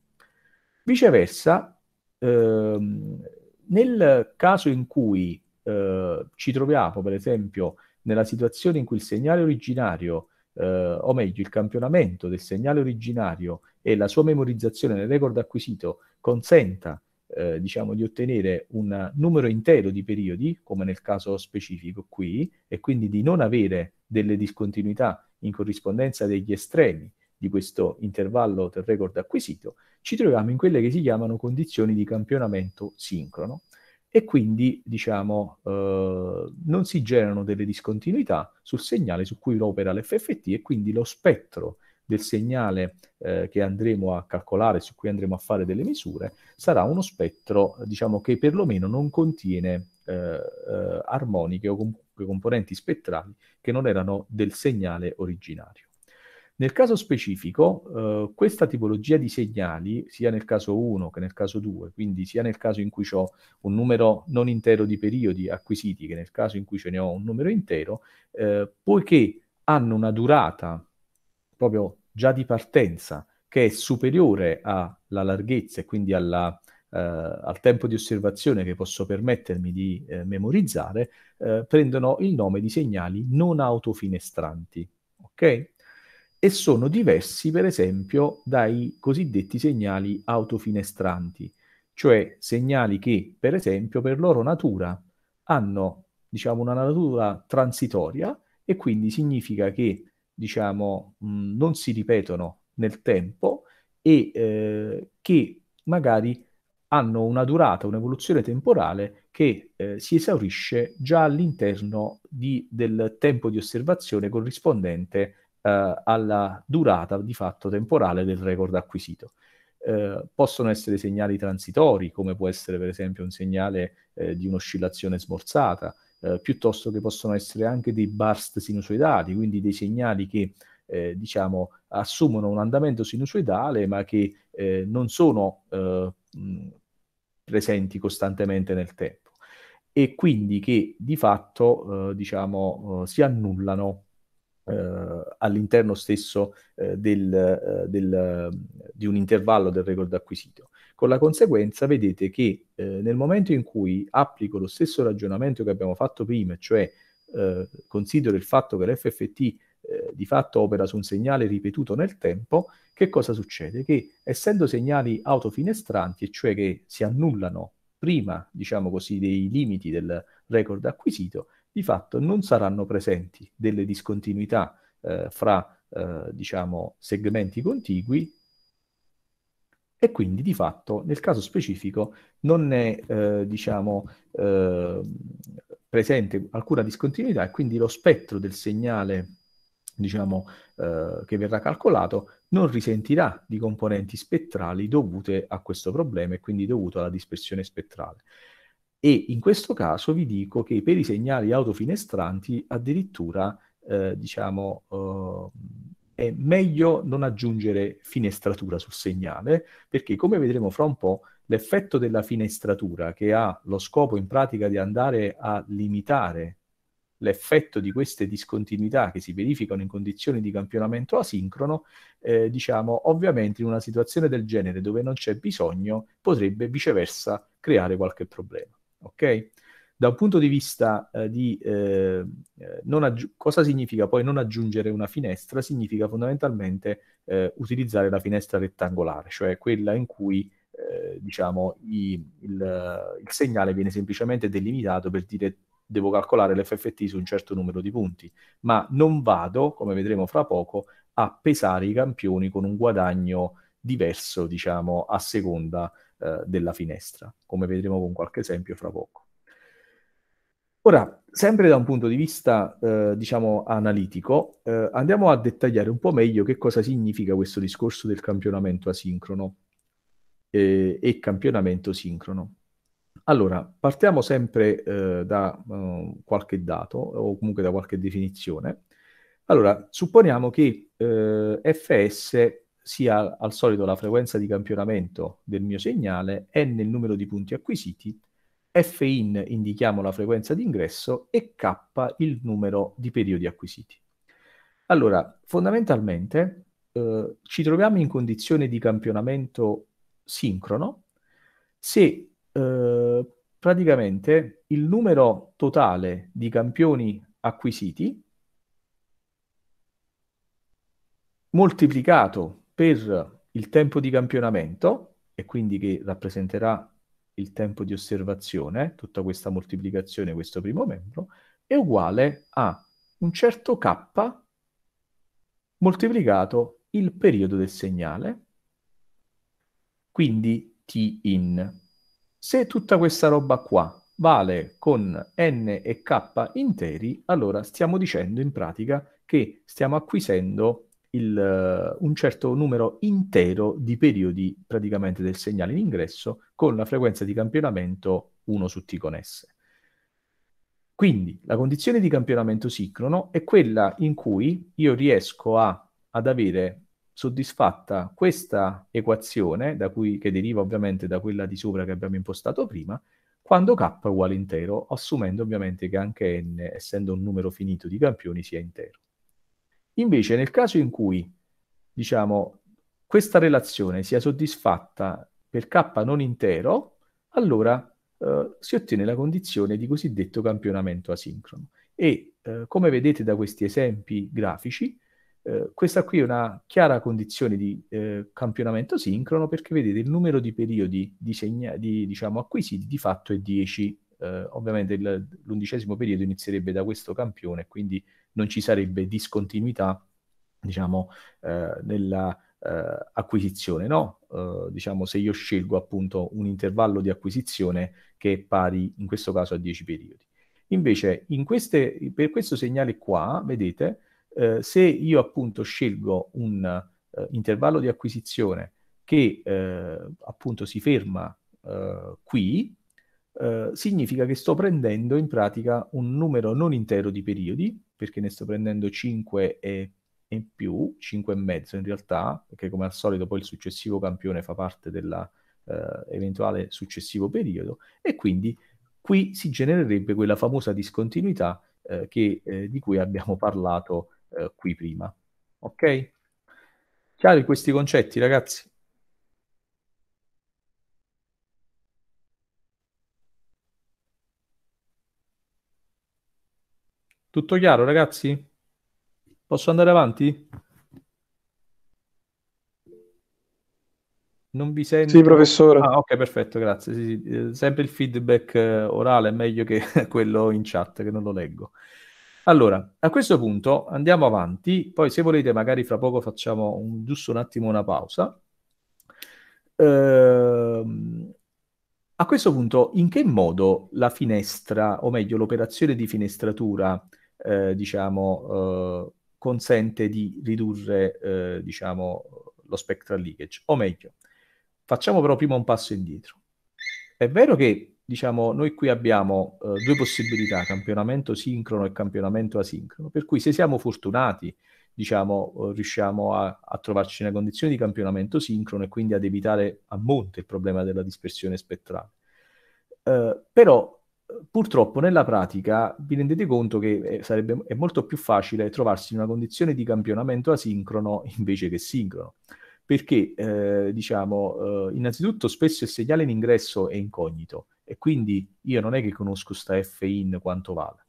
Viceversa, ehm, nel caso in cui eh, ci troviamo, per esempio, nella situazione in cui il segnale originario, eh, o meglio, il campionamento del segnale originario e la sua memorizzazione nel record acquisito consenta eh, diciamo, di ottenere un numero intero di periodi, come nel caso specifico qui, e quindi di non avere delle discontinuità in corrispondenza degli estremi di questo intervallo del record acquisito, ci troviamo in quelle che si chiamano condizioni di campionamento sincrono e quindi diciamo eh, non si generano delle discontinuità sul segnale su cui opera l'FFT e quindi lo spettro del segnale eh, che andremo a calcolare, su cui andremo a fare delle misure, sarà uno spettro, diciamo, che perlomeno non contiene eh, eh, armoniche o comunque componenti spettrali che non erano del segnale originario. Nel caso specifico, eh, questa tipologia di segnali, sia nel caso 1 che nel caso 2, quindi sia nel caso in cui ho un numero non intero di periodi acquisiti che nel caso in cui ce ne ho un numero intero, eh, poiché hanno una durata proprio già di partenza che è superiore alla larghezza e quindi alla, eh, al tempo di osservazione che posso permettermi di eh, memorizzare, eh, prendono il nome di segnali non autofinestranti, ok? E sono diversi, per esempio, dai cosiddetti segnali autofinestranti, cioè segnali che, per esempio, per loro natura hanno, diciamo, una natura transitoria e quindi significa che diciamo, mh, non si ripetono nel tempo e eh, che magari hanno una durata, un'evoluzione temporale che eh, si esaurisce già all'interno di, del tempo di osservazione corrispondente eh, alla durata di fatto temporale del record acquisito. Eh, possono essere segnali transitori, come può essere per esempio un segnale eh, di un'oscillazione smorzata, eh, piuttosto che possono essere anche dei burst sinusoidali, quindi dei segnali che eh, diciamo, assumono un andamento sinusoidale ma che eh, non sono eh, mh, presenti costantemente nel tempo e quindi che di fatto eh, diciamo, eh, si annullano all'interno stesso del, del, di un intervallo del record acquisito con la conseguenza vedete che eh, nel momento in cui applico lo stesso ragionamento che abbiamo fatto prima, cioè eh, considero il fatto che l'FFT eh, di fatto opera su un segnale ripetuto nel tempo, che cosa succede? Che essendo segnali autofinestranti, e cioè che si annullano prima, diciamo così, dei limiti del record acquisito, di fatto non saranno presenti delle discontinuità eh, fra eh, diciamo, segmenti contigui e quindi di fatto nel caso specifico non è eh, diciamo, eh, presente alcuna discontinuità e quindi lo spettro del segnale diciamo, eh, che verrà calcolato non risentirà di componenti spettrali dovute a questo problema e quindi dovuto alla dispersione spettrale. E in questo caso vi dico che per i segnali autofinestranti addirittura eh, diciamo, eh, è meglio non aggiungere finestratura sul segnale, perché come vedremo fra un po', l'effetto della finestratura, che ha lo scopo in pratica di andare a limitare l'effetto di queste discontinuità che si verificano in condizioni di campionamento asincrono, eh, diciamo, ovviamente in una situazione del genere dove non c'è bisogno, potrebbe viceversa creare qualche problema. Ok? da un punto di vista eh, di eh, eh aggi- cosa significa poi non aggiungere una finestra, significa fondamentalmente eh, utilizzare la finestra rettangolare, cioè quella in cui eh, diciamo, i, il, il segnale viene semplicemente delimitato per dire devo calcolare l'FFT su un certo numero di punti, ma non vado, come vedremo fra poco, a pesare i campioni con un guadagno diverso, diciamo, a seconda eh, della finestra, come vedremo con qualche esempio fra poco. Ora, sempre da un punto di vista, eh, diciamo, analitico, eh, andiamo a dettagliare un po' meglio che cosa significa questo discorso del campionamento asincrono eh, e campionamento sincrono. Allora, partiamo sempre eh, da eh, qualche dato o comunque da qualche definizione. Allora, supponiamo che eh, FS sia al solito la frequenza di campionamento del mio segnale n il numero di punti acquisiti fin indichiamo la frequenza di ingresso e k il numero di periodi acquisiti. Allora, fondamentalmente eh, ci troviamo in condizione di campionamento sincrono se eh, praticamente il numero totale di campioni acquisiti moltiplicato per il tempo di campionamento, e quindi che rappresenterà il tempo di osservazione, tutta questa moltiplicazione, questo primo membro, è uguale a un certo k moltiplicato il periodo del segnale, quindi t in. Se tutta questa roba qua vale con n e k interi, allora stiamo dicendo in pratica che stiamo acquisendo il, eh, un certo numero intero di periodi praticamente del segnale in ingresso con la frequenza di campionamento 1 su T con S. Quindi la condizione di campionamento sincrono è quella in cui io riesco a, ad avere soddisfatta questa equazione, cui, che deriva ovviamente da quella di sopra che abbiamo impostato prima, quando k è uguale intero, assumendo ovviamente che anche n, essendo un numero finito di campioni, sia intero. Invece nel caso in cui, diciamo, questa relazione sia soddisfatta per K non intero, allora eh, si ottiene la condizione di cosiddetto campionamento asincrono. E eh, come vedete da questi esempi grafici, eh, questa qui è una chiara condizione di eh, campionamento asincrono perché vedete il numero di periodi di segna- di, diciamo, acquisiti di fatto è 10 eh, ovviamente il, l'undicesimo periodo inizierebbe da questo campione, quindi non ci sarebbe discontinuità diciamo, eh, nell'acquisizione. Eh, no? Eh, diciamo, se io scelgo appunto un intervallo di acquisizione che è pari in questo caso a 10 periodi. Invece, in queste, per questo segnale qua, vedete, eh, se io appunto scelgo un eh, intervallo di acquisizione che appunto si ferma qui, eh, significa che sto prendendo in pratica un numero non intero di periodi, perché ne sto prendendo 5 e, e più, 5 e mezzo in realtà, perché come al solito poi il successivo campione fa parte dell'eventuale eh, successivo periodo, e quindi qui si genererebbe quella famosa discontinuità eh, che, eh, di cui abbiamo parlato eh, qui prima. Ok? Chiari questi concetti, ragazzi? Tutto chiaro, ragazzi? Posso andare avanti? Non vi sento? Sì, professore. Ah, ok, perfetto, grazie. Sì, sì. Eh, sempre il feedback eh, orale è meglio che quello in chat, che non lo leggo. Allora, a questo punto andiamo avanti, poi se volete magari fra poco facciamo un, giusto un attimo una pausa. Ehm, a questo punto, in che modo la finestra, o meglio l'operazione di finestratura, eh, diciamo, eh, consente di ridurre eh, diciamo, lo spectral leakage. O meglio, facciamo però prima un passo indietro. È vero che diciamo, noi qui abbiamo eh, due possibilità, campionamento sincrono e campionamento asincrono, per cui se siamo fortunati diciamo, riusciamo a, a, trovarci in una condizione di campionamento sincrono e quindi ad evitare a monte il problema della dispersione spettrale. Eh, però purtroppo nella pratica vi rendete conto che è, eh, sarebbe, è molto più facile trovarsi in una condizione di campionamento asincrono invece che sincrono perché eh, diciamo eh, innanzitutto spesso il segnale in ingresso è incognito e quindi io non è che conosco sta F in quanto vale.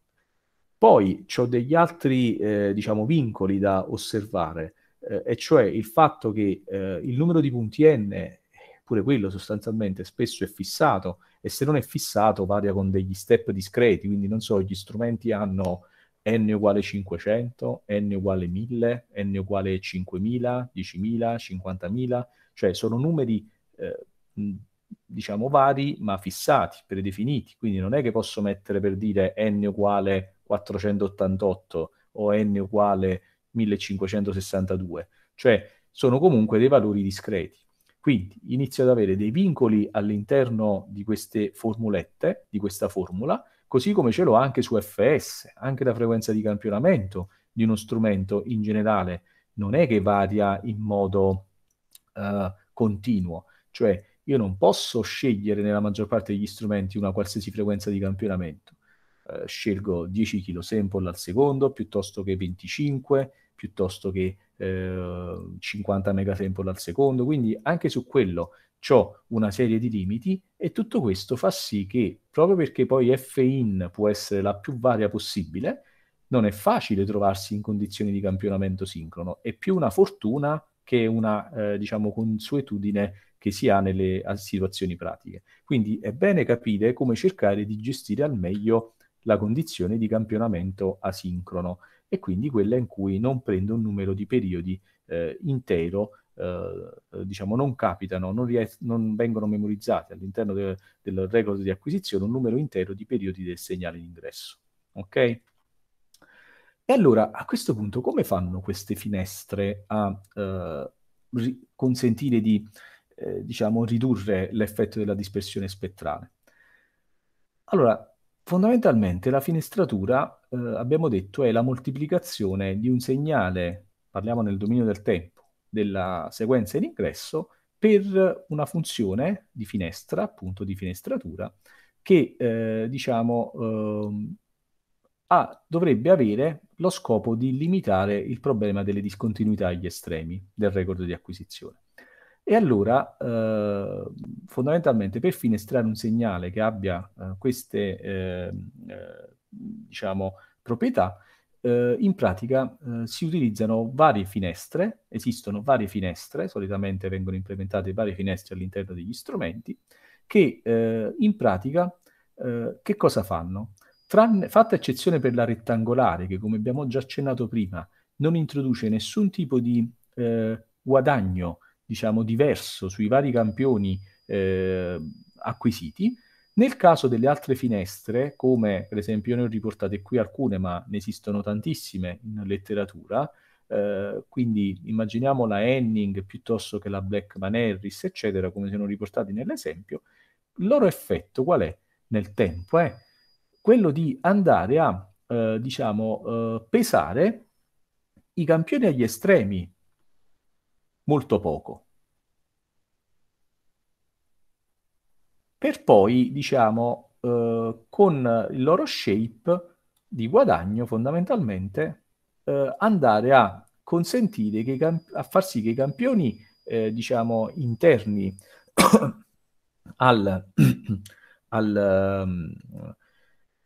Poi ho degli altri eh, diciamo vincoli da osservare eh, e cioè il fatto che eh, il numero di punti n pure quello sostanzialmente spesso è fissato e se non è fissato varia con degli step discreti, quindi non so, gli strumenti hanno n uguale 500, n uguale 1000, n uguale 5000, 10000, 50000, cioè sono numeri eh, diciamo vari ma fissati, predefiniti, quindi non è che posso mettere per dire n uguale 488 o n uguale 1562, cioè sono comunque dei valori discreti. Quindi inizio ad avere dei vincoli all'interno di queste formulette, di questa formula, così come ce l'ho anche su FS, anche la frequenza di campionamento di uno strumento in generale non è che varia in modo uh, continuo, cioè io non posso scegliere nella maggior parte degli strumenti una qualsiasi frequenza di campionamento. Uh, scelgo 10 kilo sample al secondo piuttosto che 25, piuttosto che eh, 50 megasample al secondo, quindi anche su quello ho una serie di limiti e tutto questo fa sì che proprio perché poi fin può essere la più varia possibile, non è facile trovarsi in condizioni di campionamento sincrono, è più una fortuna che una eh, diciamo consuetudine che si ha nelle situazioni pratiche. Quindi è bene capire come cercare di gestire al meglio la condizione di campionamento asincrono e quindi quella in cui non prende un numero di periodi eh, intero, eh, diciamo non capitano, non, ries- non vengono memorizzati all'interno de- del record di acquisizione un numero intero di periodi del segnale d'ingresso. Ok? E allora a questo punto come fanno queste finestre a eh, ri- consentire di eh, diciamo, ridurre l'effetto della dispersione spettrale? Allora, Fondamentalmente la finestratura, eh, abbiamo detto, è la moltiplicazione di un segnale, parliamo nel dominio del tempo, della sequenza in ingresso per una funzione di finestra, appunto di finestratura, che eh, diciamo eh, ha, dovrebbe avere lo scopo di limitare il problema delle discontinuità agli estremi del record di acquisizione. E allora, eh, fondamentalmente, per finestrare un segnale che abbia eh, queste, ehm, eh, diciamo, proprietà, eh, in pratica eh, si utilizzano varie finestre, esistono varie finestre, solitamente vengono implementate varie finestre all'interno degli strumenti, che eh, in pratica che cosa fanno? Tranne, fatta eccezione per la rettangolare, che come abbiamo già accennato prima, non introduce nessun tipo di guadagno, diciamo, diverso sui vari campioni eh, acquisiti. Nel caso delle altre finestre, come per esempio ne ho riportate qui alcune, ma ne esistono tantissime in letteratura, eh, quindi immaginiamo la Henning piuttosto che la Blackman Harris, eccetera, come sono riportati nell'esempio, il loro effetto qual è nel tempo? È quello di andare a, eh, diciamo, eh, pesare i campioni agli estremi molto poco. Per poi, diciamo, eh, con il loro shape di guadagno fondamentalmente eh, andare a consentire che camp- a far sì che i campioni eh, diciamo interni al, al, um,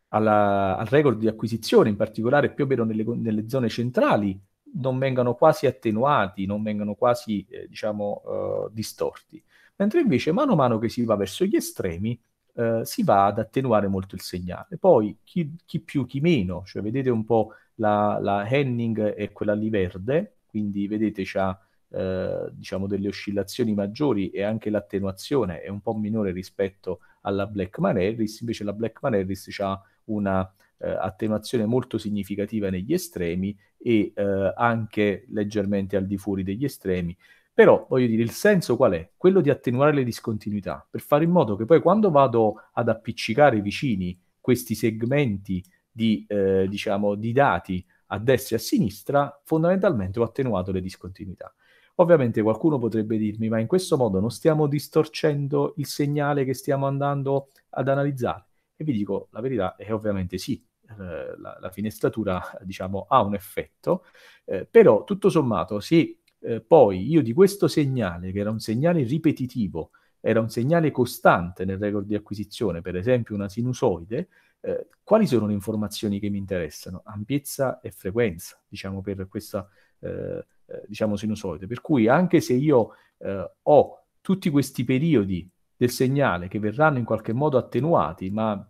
alla, al record di acquisizione, in particolare più o meno nelle, nelle zone centrali non vengano quasi attenuati, non vengano quasi, eh, diciamo, eh, distorti. Mentre invece, mano a mano che si va verso gli estremi, eh, si va ad attenuare molto il segnale. Poi, chi, chi più, chi meno, cioè vedete un po' la, la Henning è quella lì verde, quindi vedete c'ha... Eh, diciamo delle oscillazioni maggiori e anche l'attenuazione è un po' minore rispetto alla Black Maneris, invece la Black Maneris ha una eh, attenuazione molto significativa negli estremi e eh, anche leggermente al di fuori degli estremi. Però voglio dire, il senso qual è? Quello di attenuare le discontinuità, per fare in modo che poi quando vado ad appiccicare vicini questi segmenti di, eh, diciamo, di dati a destra e a sinistra, fondamentalmente ho attenuato le discontinuità. Ovviamente qualcuno potrebbe dirmi, ma in questo modo non stiamo distorcendo il segnale che stiamo andando ad analizzare? E vi dico, la verità è ovviamente sì, eh, la, la, finestratura diciamo, ha un effetto, eh, però tutto sommato se eh, poi io di questo segnale, che era un segnale ripetitivo, era un segnale costante nel record di acquisizione, per esempio una sinusoide, eh, quali sono le informazioni che mi interessano? Ampiezza e frequenza, diciamo, per questa eh, eh, diciamo sinusoide. Per cui anche se io eh, ho tutti questi periodi del segnale che verranno in qualche modo attenuati, ma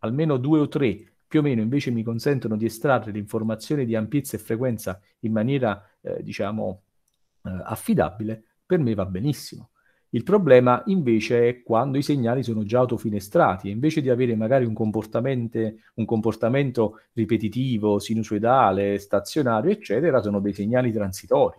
almeno due o tre più o meno invece mi consentono di estrarre l'informazione di ampiezza e frequenza in maniera, eh, diciamo, eh, affidabile, per me va benissimo. Il problema invece è quando i segnali sono già autofinestrati e invece di avere magari un, un comportamento ripetitivo, sinusoidale, stazionario, eccetera, sono dei segnali transitori.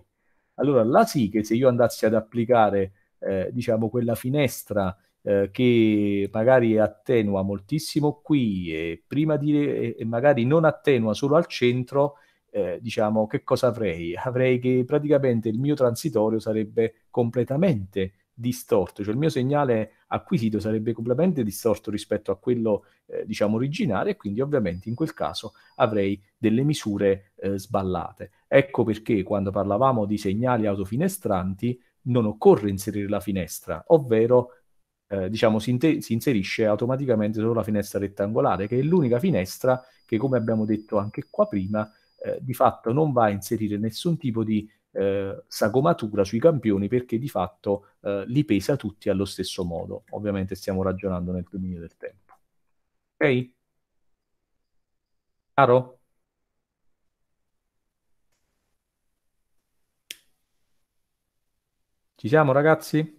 Allora là sì che se io andassi ad applicare, eh, diciamo, quella finestra eh, che magari attenua moltissimo qui e, di, e magari non attenua solo al centro, eh, diciamo che cosa avrei? Avrei che praticamente il mio transitorio sarebbe completamente distorto, cioè il mio segnale acquisito sarebbe completamente distorto rispetto a quello eh, diciamo originale e quindi ovviamente in quel caso avrei delle misure eh, sballate. Ecco perché quando parlavamo di segnali autofinestranti non occorre inserire la finestra, ovvero eh, diciamo, si, inter- si, inserisce automaticamente solo la finestra rettangolare, che è l'unica finestra che, come abbiamo detto anche qua prima, eh, di fatto non va a inserire nessun tipo di eh, sagomatura sui campioni perché di fatto eh, li pesa tutti allo stesso modo. Ovviamente stiamo ragionando nel dominio del tempo. Ok? Caro? Ci siamo ragazzi?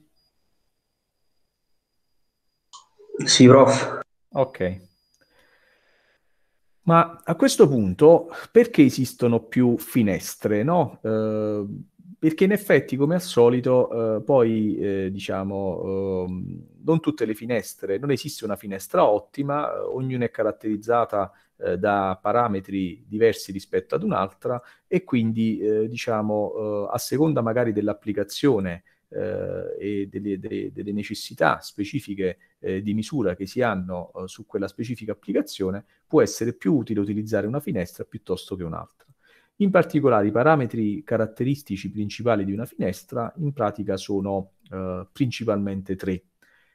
Sì, prof. Ok. Ma a questo punto perché esistono più finestre, no? Eh, perché in effetti, come al solito, eh, poi eh, diciamo, ehm, non tutte le finestre, non esiste una finestra ottima, eh, ognuna è caratterizzata eh, da parametri diversi rispetto ad un'altra e quindi, eh, diciamo, a seconda magari dell'applicazione eh, e delle, de, delle, necessità specifiche eh, di misura che si hanno eh, su quella specifica applicazione, può essere più utile utilizzare una finestra piuttosto che un'altra. In particolare i parametri caratteristici principali di una finestra in pratica sono eh, principalmente tre,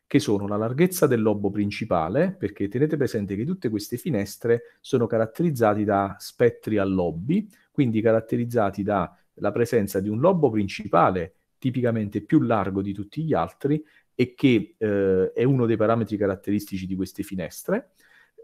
che sono la larghezza del lobo principale, perché tenete presente che tutte queste finestre sono caratterizzate da spettri a lobby, quindi caratterizzati dalla presenza di un lobo principale tipicamente più largo di tutti gli altri e che eh, è uno dei parametri caratteristici di queste finestre.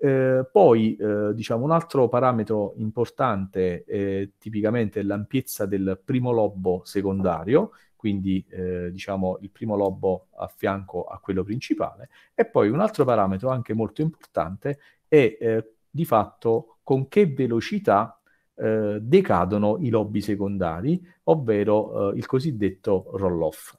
Eh, poi, eh, diciamo, un altro parametro importante eh, tipicamente è l'ampiezza del primo lobo secondario, quindi eh, diciamo il primo lobo a fianco a quello principale. E poi un altro parametro anche molto importante è eh, di fatto con che velocità eh, decadono i lobby secondari, ovvero eh, il cosiddetto roll-off.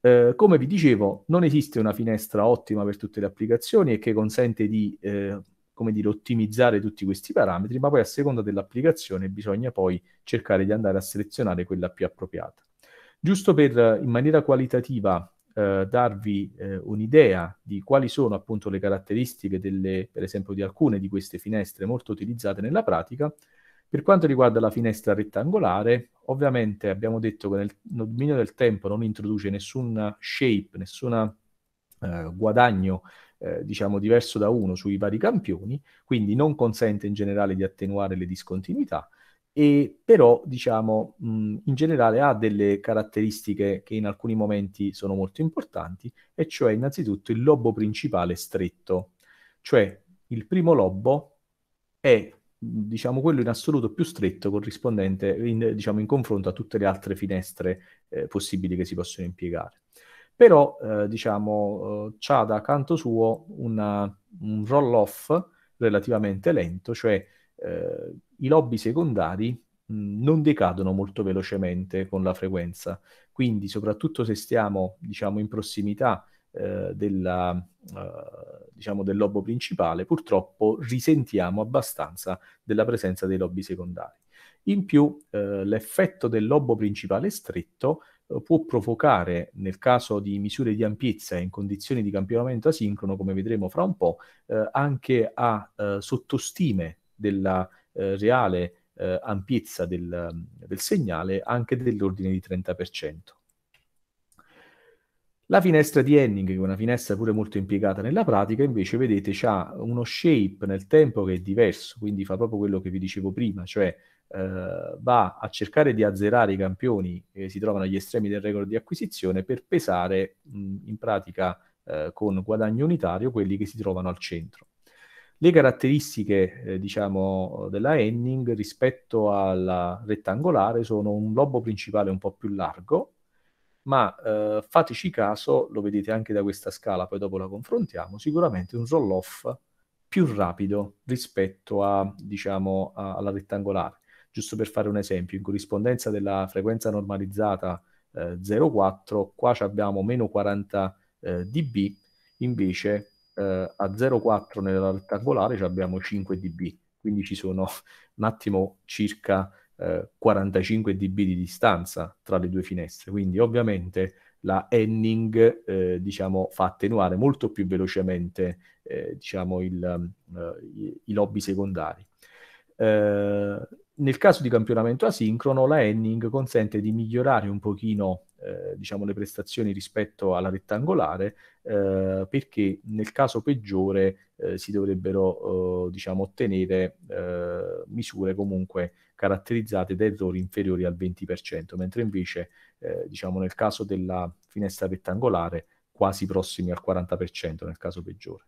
Eh, come vi dicevo, non esiste una finestra ottima per tutte le applicazioni e che consente di eh, come dire, ottimizzare tutti questi parametri, ma poi a seconda dell'applicazione bisogna poi cercare di andare a selezionare quella più appropriata. Giusto per in maniera qualitativa eh, darvi eh, un'idea di quali sono appunto le caratteristiche delle, per esempio di alcune di queste finestre molto utilizzate nella pratica, per quanto riguarda la finestra rettangolare, ovviamente abbiamo detto che nel, nel dominio del tempo non introduce nessuna shape, nessun eh, guadagno eh, diciamo diverso da uno sui vari campioni, quindi non consente in generale di attenuare le discontinuità e però diciamo mh, in generale ha delle caratteristiche che in alcuni momenti sono molto importanti e cioè innanzitutto il lobo principale stretto cioè il primo lobo è diciamo quello in assoluto più stretto corrispondente in, diciamo, in confronto a tutte le altre finestre eh, possibili che si possono impiegare. Però eh, diciamo eh, c'ha da canto suo una, un roll off relativamente lento, cioè eh, i lobby secondari mh, non decadono molto velocemente con la frequenza, quindi soprattutto se stiamo diciamo in prossimità eh, della, eh, diciamo del lobo principale, purtroppo risentiamo abbastanza della presenza dei lobi secondari. In più, eh, l'effetto del lobo principale stretto eh, può provocare, nel caso di misure di ampiezza e in condizioni di campionamento asincrono, come vedremo fra un po', eh, anche a eh, sottostime della reale ampiezza del, del segnale, anche dell'ordine di 30%. La finestra di Henning, che è una finestra pure molto impiegata nella pratica, invece vedete ha uno shape nel tempo che è diverso, quindi fa proprio quello che vi dicevo prima, cioè eh, va a cercare di azzerare i campioni che si trovano agli estremi del record di acquisizione per pesare mh, in pratica eh, con guadagno unitario quelli che si trovano al centro. Le caratteristiche eh, diciamo, della Henning rispetto alla rettangolare sono un lobo principale un po' più largo, ma eh, fateci caso, lo vedete anche da questa scala, poi dopo la confrontiamo, sicuramente un roll off più rapido rispetto a, diciamo, a, alla rettangolare. Giusto per fare un esempio, in corrispondenza della frequenza normalizzata eh, 0,4, qua abbiamo meno 40 eh, dB, invece eh, a 0,4 nella rettangolare abbiamo 5 dB, quindi ci sono un attimo circa eh, 45 dB di distanza tra le due finestre, quindi ovviamente la Henning eh, diciamo, fa attenuare molto più velocemente eh, diciamo il, eh, i, i lobby secondari. Eh, nel caso di campionamento asincrono, la Henning consente di migliorare un pochino eh, diciamo, le prestazioni rispetto alla rettangolare, eh, perché nel caso peggiore eh, si dovrebbero eh, diciamo, ottenere eh, misure comunque caratterizzate da errori inferiori al 20%, mentre invece eh, diciamo, nel caso della finestra rettangolare quasi prossimi al 40% nel caso peggiore.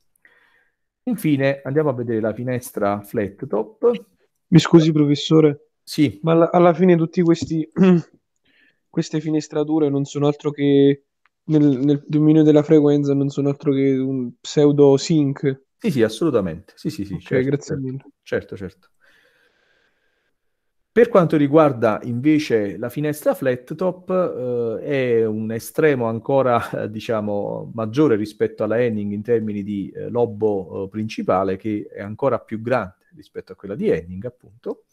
Infine andiamo a vedere la finestra flat top mi scusi professore, Sì, ma alla, alla fine tutti questi queste finestrature non sono altro che nel, nel dominio della frequenza, non sono altro che un pseudo sync. sì, sì, assolutamente. Sì, sì, sì, Ok, certo, grazie certo, mille. certo, certo. Per quanto riguarda invece la finestra flat top, eh, è un estremo ancora, eh, diciamo, maggiore rispetto alla Henning in termini di eh, lobo eh, principale, che è ancora più grande rispetto a quella di Henning, appunto,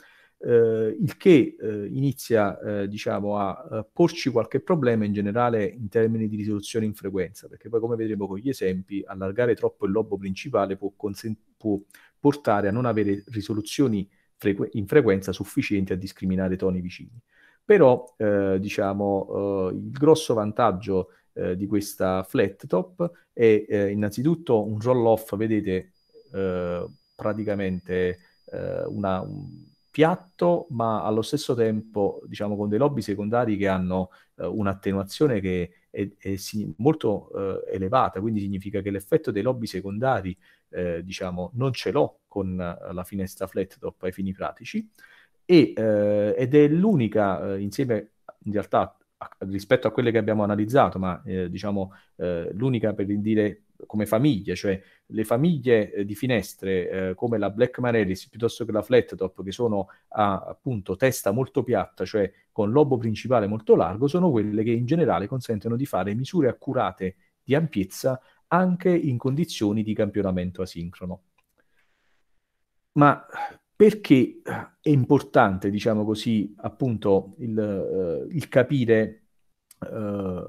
eh, il che eh, inizia eh, diciamo, a porci qualche problema in generale in termini di risoluzione in frequenza, perché poi come vedremo con gli esempi, allargare troppo il lobo principale può, consen- può portare a non avere risoluzioni frequ- in frequenza sufficienti a discriminare toni vicini. Però eh, diciamo, eh, il grosso vantaggio eh, di questa flat top è innanzitutto un roll off, vedete, praticamente eh, una, un piatto, ma allo stesso tempo, diciamo, con dei lobby secondari che hanno eh, un'attenuazione che è, è molto eh, elevata, quindi significa che l'effetto dei lobby secondari, eh, diciamo, non ce l'ho con eh, la finestra flat top ai fini pratici, e, eh, ed è l'unica, insieme in realtà rispetto a quelle che abbiamo analizzato, ma eh, diciamo eh, l'unica per dire come famiglie, cioè le famiglie eh, di finestre eh, come la Black Marelis piuttosto che la flat top che sono a appunto testa molto piatta, cioè con lobo principale molto largo, sono quelle che in generale consentono di fare misure accurate di ampiezza anche in condizioni di campionamento asincrono. Ma perché è importante, diciamo così, appunto il, eh, il capire eh,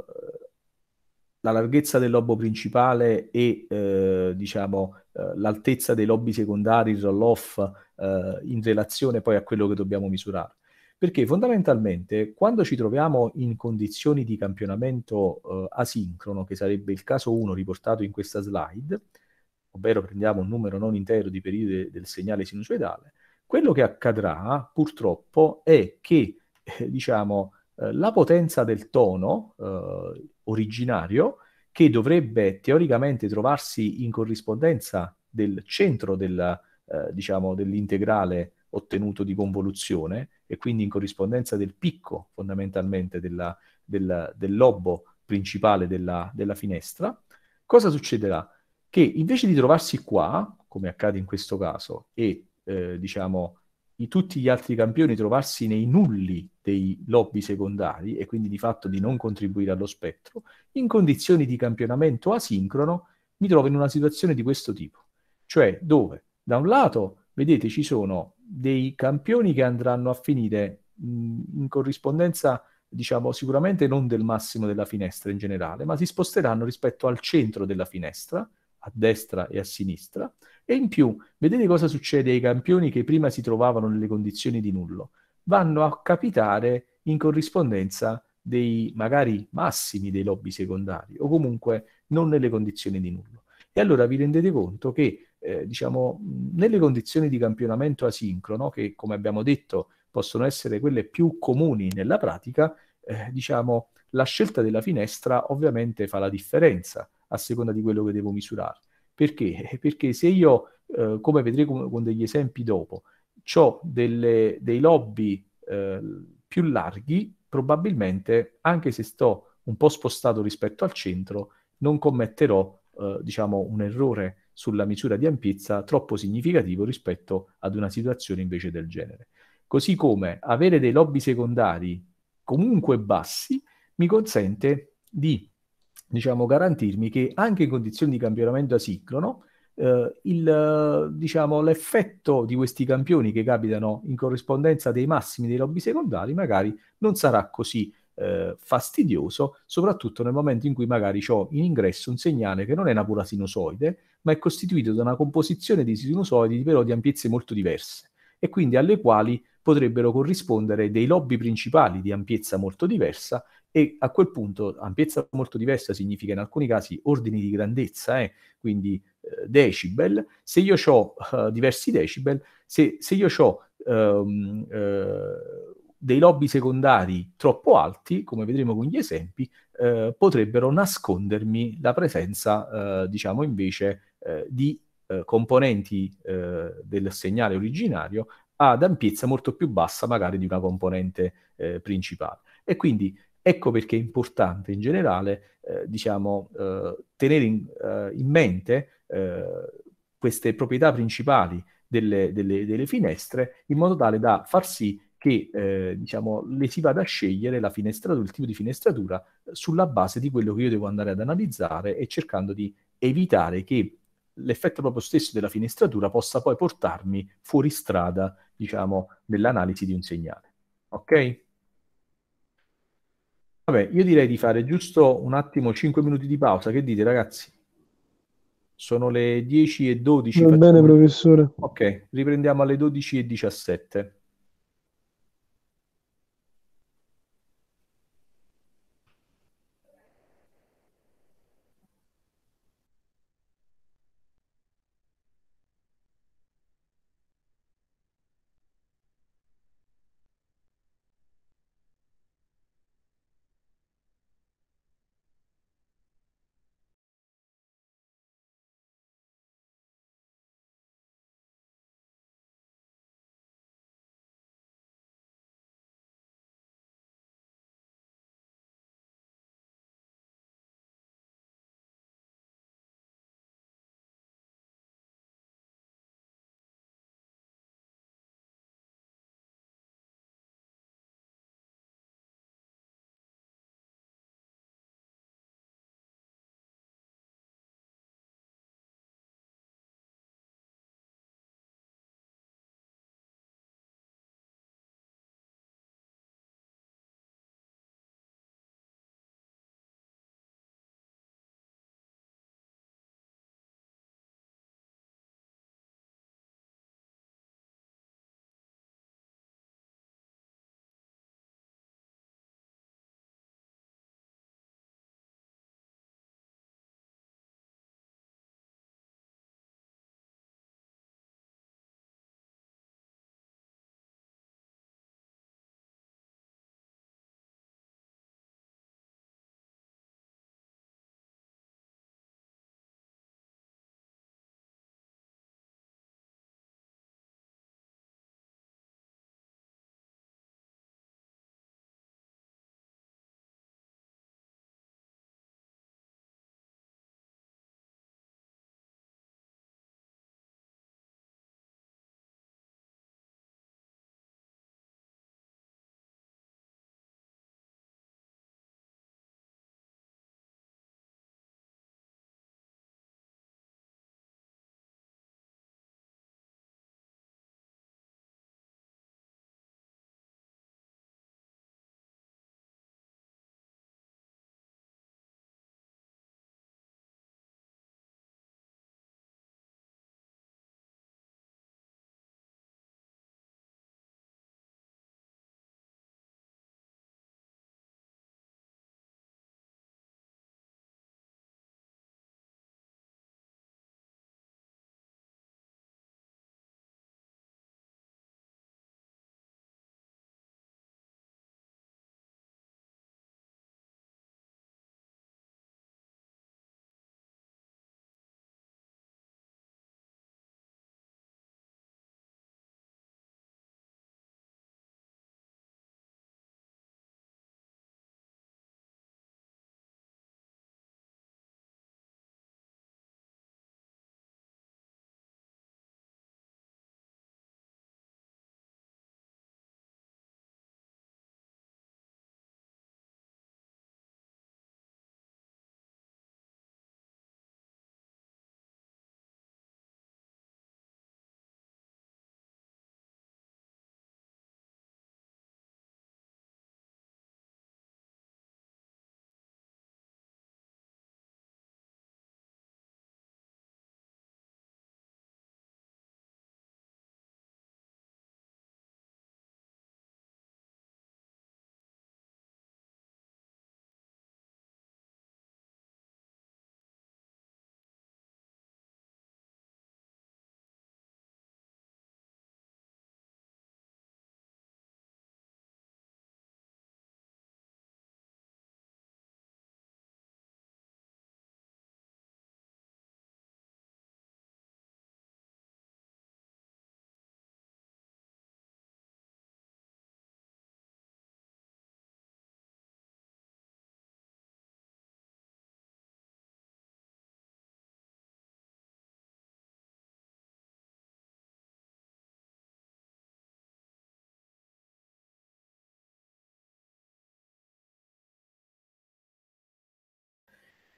la larghezza del lobo principale e eh, diciamo, eh, l'altezza dei lobi secondari, il roll-off, eh, in relazione poi a quello che dobbiamo misurare. Perché fondamentalmente quando ci troviamo in condizioni di campionamento eh, asincrono, che sarebbe il caso 1 riportato in questa slide, ovvero prendiamo un numero non intero di periodi del segnale sinusoidale, quello che accadrà purtroppo è che eh, diciamo, eh, la potenza del tono eh, originario che dovrebbe teoricamente trovarsi in corrispondenza del centro del, eh, diciamo, dell'integrale ottenuto di convoluzione e quindi in corrispondenza del picco fondamentalmente della, del, del, lobo principale della, della, finestra, cosa succederà? Che invece di trovarsi qua, come accade in questo caso, e eh, diciamo di tutti gli altri campioni trovarsi nei nulli dei lobby secondari e quindi di fatto di non contribuire allo spettro, in condizioni di campionamento asincrono mi trovo in una situazione di questo tipo, cioè dove da un lato, vedete, ci sono dei campioni che andranno a finire mh, in corrispondenza, diciamo, sicuramente non del massimo della finestra in generale, ma si sposteranno rispetto al centro della finestra, a destra e a sinistra, e in più vedete cosa succede ai campioni che prima si trovavano nelle condizioni di nullo, vanno a capitare in corrispondenza dei magari massimi dei lobby secondari o comunque non nelle condizioni di nullo. E allora vi rendete conto che eh, diciamo, nelle condizioni di campionamento asincrono, che come abbiamo detto possono essere quelle più comuni nella pratica, eh, diciamo, la scelta della finestra ovviamente fa la differenza a seconda di quello che devo misurare. Perché? Perché se io, eh, come vedremo con degli esempi dopo, ho delle, dei lobby eh, più larghi, probabilmente, anche se sto un po' spostato rispetto al centro, non commetterò, eh, diciamo, un errore sulla misura di ampiezza troppo significativo rispetto ad una situazione invece del genere. Così come avere dei lobby secondari comunque bassi mi consente di diciamo, garantirmi che anche in condizioni di campionamento asincrono eh, il, diciamo, l'effetto di questi campioni che capitano in corrispondenza dei massimi dei lobby secondari magari non sarà così eh, fastidioso, soprattutto nel momento in cui magari ho in ingresso un segnale che non è una pura sinusoide, ma è costituito da una composizione di sinusoidi però di ampiezze molto diverse e quindi alle quali potrebbero corrispondere dei lobby principali di ampiezza molto diversa e a quel punto ampiezza molto diversa significa in alcuni casi ordini di grandezza, eh? quindi eh, decibel, se io ho eh, diversi decibel, se, se io ho ehm, eh, dei lobby secondari troppo alti, come vedremo con gli esempi, eh, potrebbero nascondermi la presenza, eh, diciamo invece, di componenti del segnale originario ad ampiezza molto più bassa magari di una componente principale. E quindi Ecco perché è importante in generale, eh, diciamo, eh, tenere in, eh, in mente eh, queste proprietà principali delle, delle, delle, finestre in modo tale da far sì che eh, diciamo, le si vada a scegliere la finestratura, il tipo di finestratura eh, sulla base di quello che io devo andare ad analizzare e cercando di evitare che l'effetto proprio stesso della finestratura possa poi portarmi fuori strada, diciamo, nell'analisi di un segnale. Ok? Vabbè, io direi di fare giusto un attimo 5 minuti di pausa. Che dite, ragazzi? Sono le 10 e 12. Va bene, professore. Ok, riprendiamo alle 12 e 17.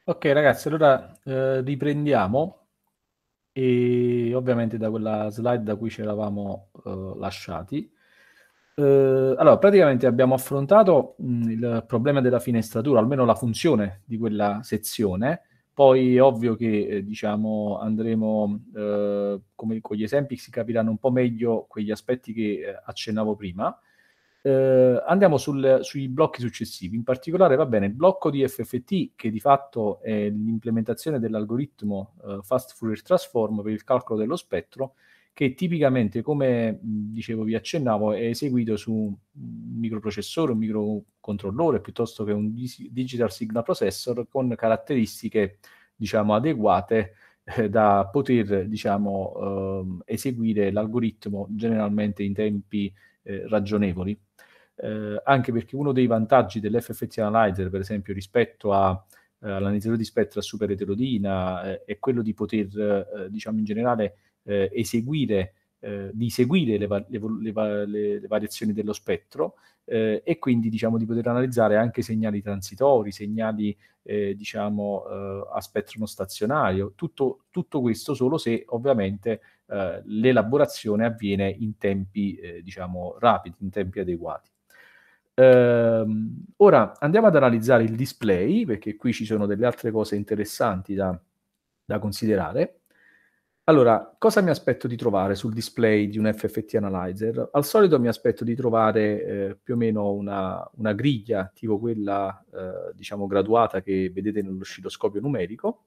Ok ragazzi, allora eh, riprendiamo e ovviamente da quella slide da cui ci eravamo eh, lasciati. Eh, allora, praticamente abbiamo affrontato mh, mm, il problema della finestratura, almeno la funzione di quella sezione. Poi è ovvio che eh, diciamo andremo eh, come con gli esempi si capiranno un po' meglio quegli aspetti che eh, accennavo prima. Eh, andiamo sul, sui blocchi successivi, in particolare va bene il blocco di FFT che di fatto è l'implementazione dell'algoritmo eh, Fast Fourier Transform per il calcolo dello spettro che tipicamente, come dicevo, vi accennavo, è eseguito su un microprocessore, un microcontrollore piuttosto che un digital signal processor con caratteristiche diciamo, adeguate eh, da poter diciamo, ehm, eseguire l'algoritmo generalmente in tempi eh, ragionevoli, eh, anche perché uno dei vantaggi dell'FFT Analyzer, per esempio, rispetto eh, all'analizzatore di spettra super eterodina, eh, è quello di poter, eh, diciamo in generale, eseguire di seguire le, va- le, le, le, variazioni dello spettro eh, e quindi diciamo di poter analizzare anche segnali transitori, segnali eh, diciamo eh, a spettro non stazionario, tutto, tutto, questo solo se ovviamente eh, l'elaborazione avviene in tempi, eh, diciamo, rapidi, in tempi adeguati. Ehm, ora andiamo ad analizzare il display, perché qui ci sono delle altre cose interessanti da, da considerare. Allora, cosa mi aspetto di trovare sul display di un FFT Analyzer? Al solito mi aspetto di trovare eh, più o meno una, una griglia, tipo quella eh, diciamo graduata che vedete nello sciloscopio numerico,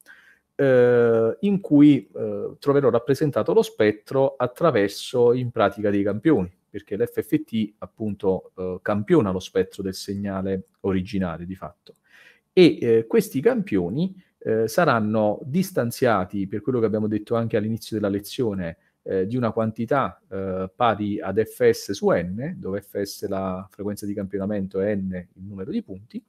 eh, in cui eh, troverò rappresentato lo spettro attraverso in pratica dei campioni, perché l'FFT appunto eh, campiona lo spettro del segnale originale di fatto. E eh, questi campioni eh, saranno distanziati, per quello che abbiamo detto anche all'inizio della lezione, eh, di una quantità eh, pari ad fs su n, dove fs è la frequenza di campionamento e n il numero di punti,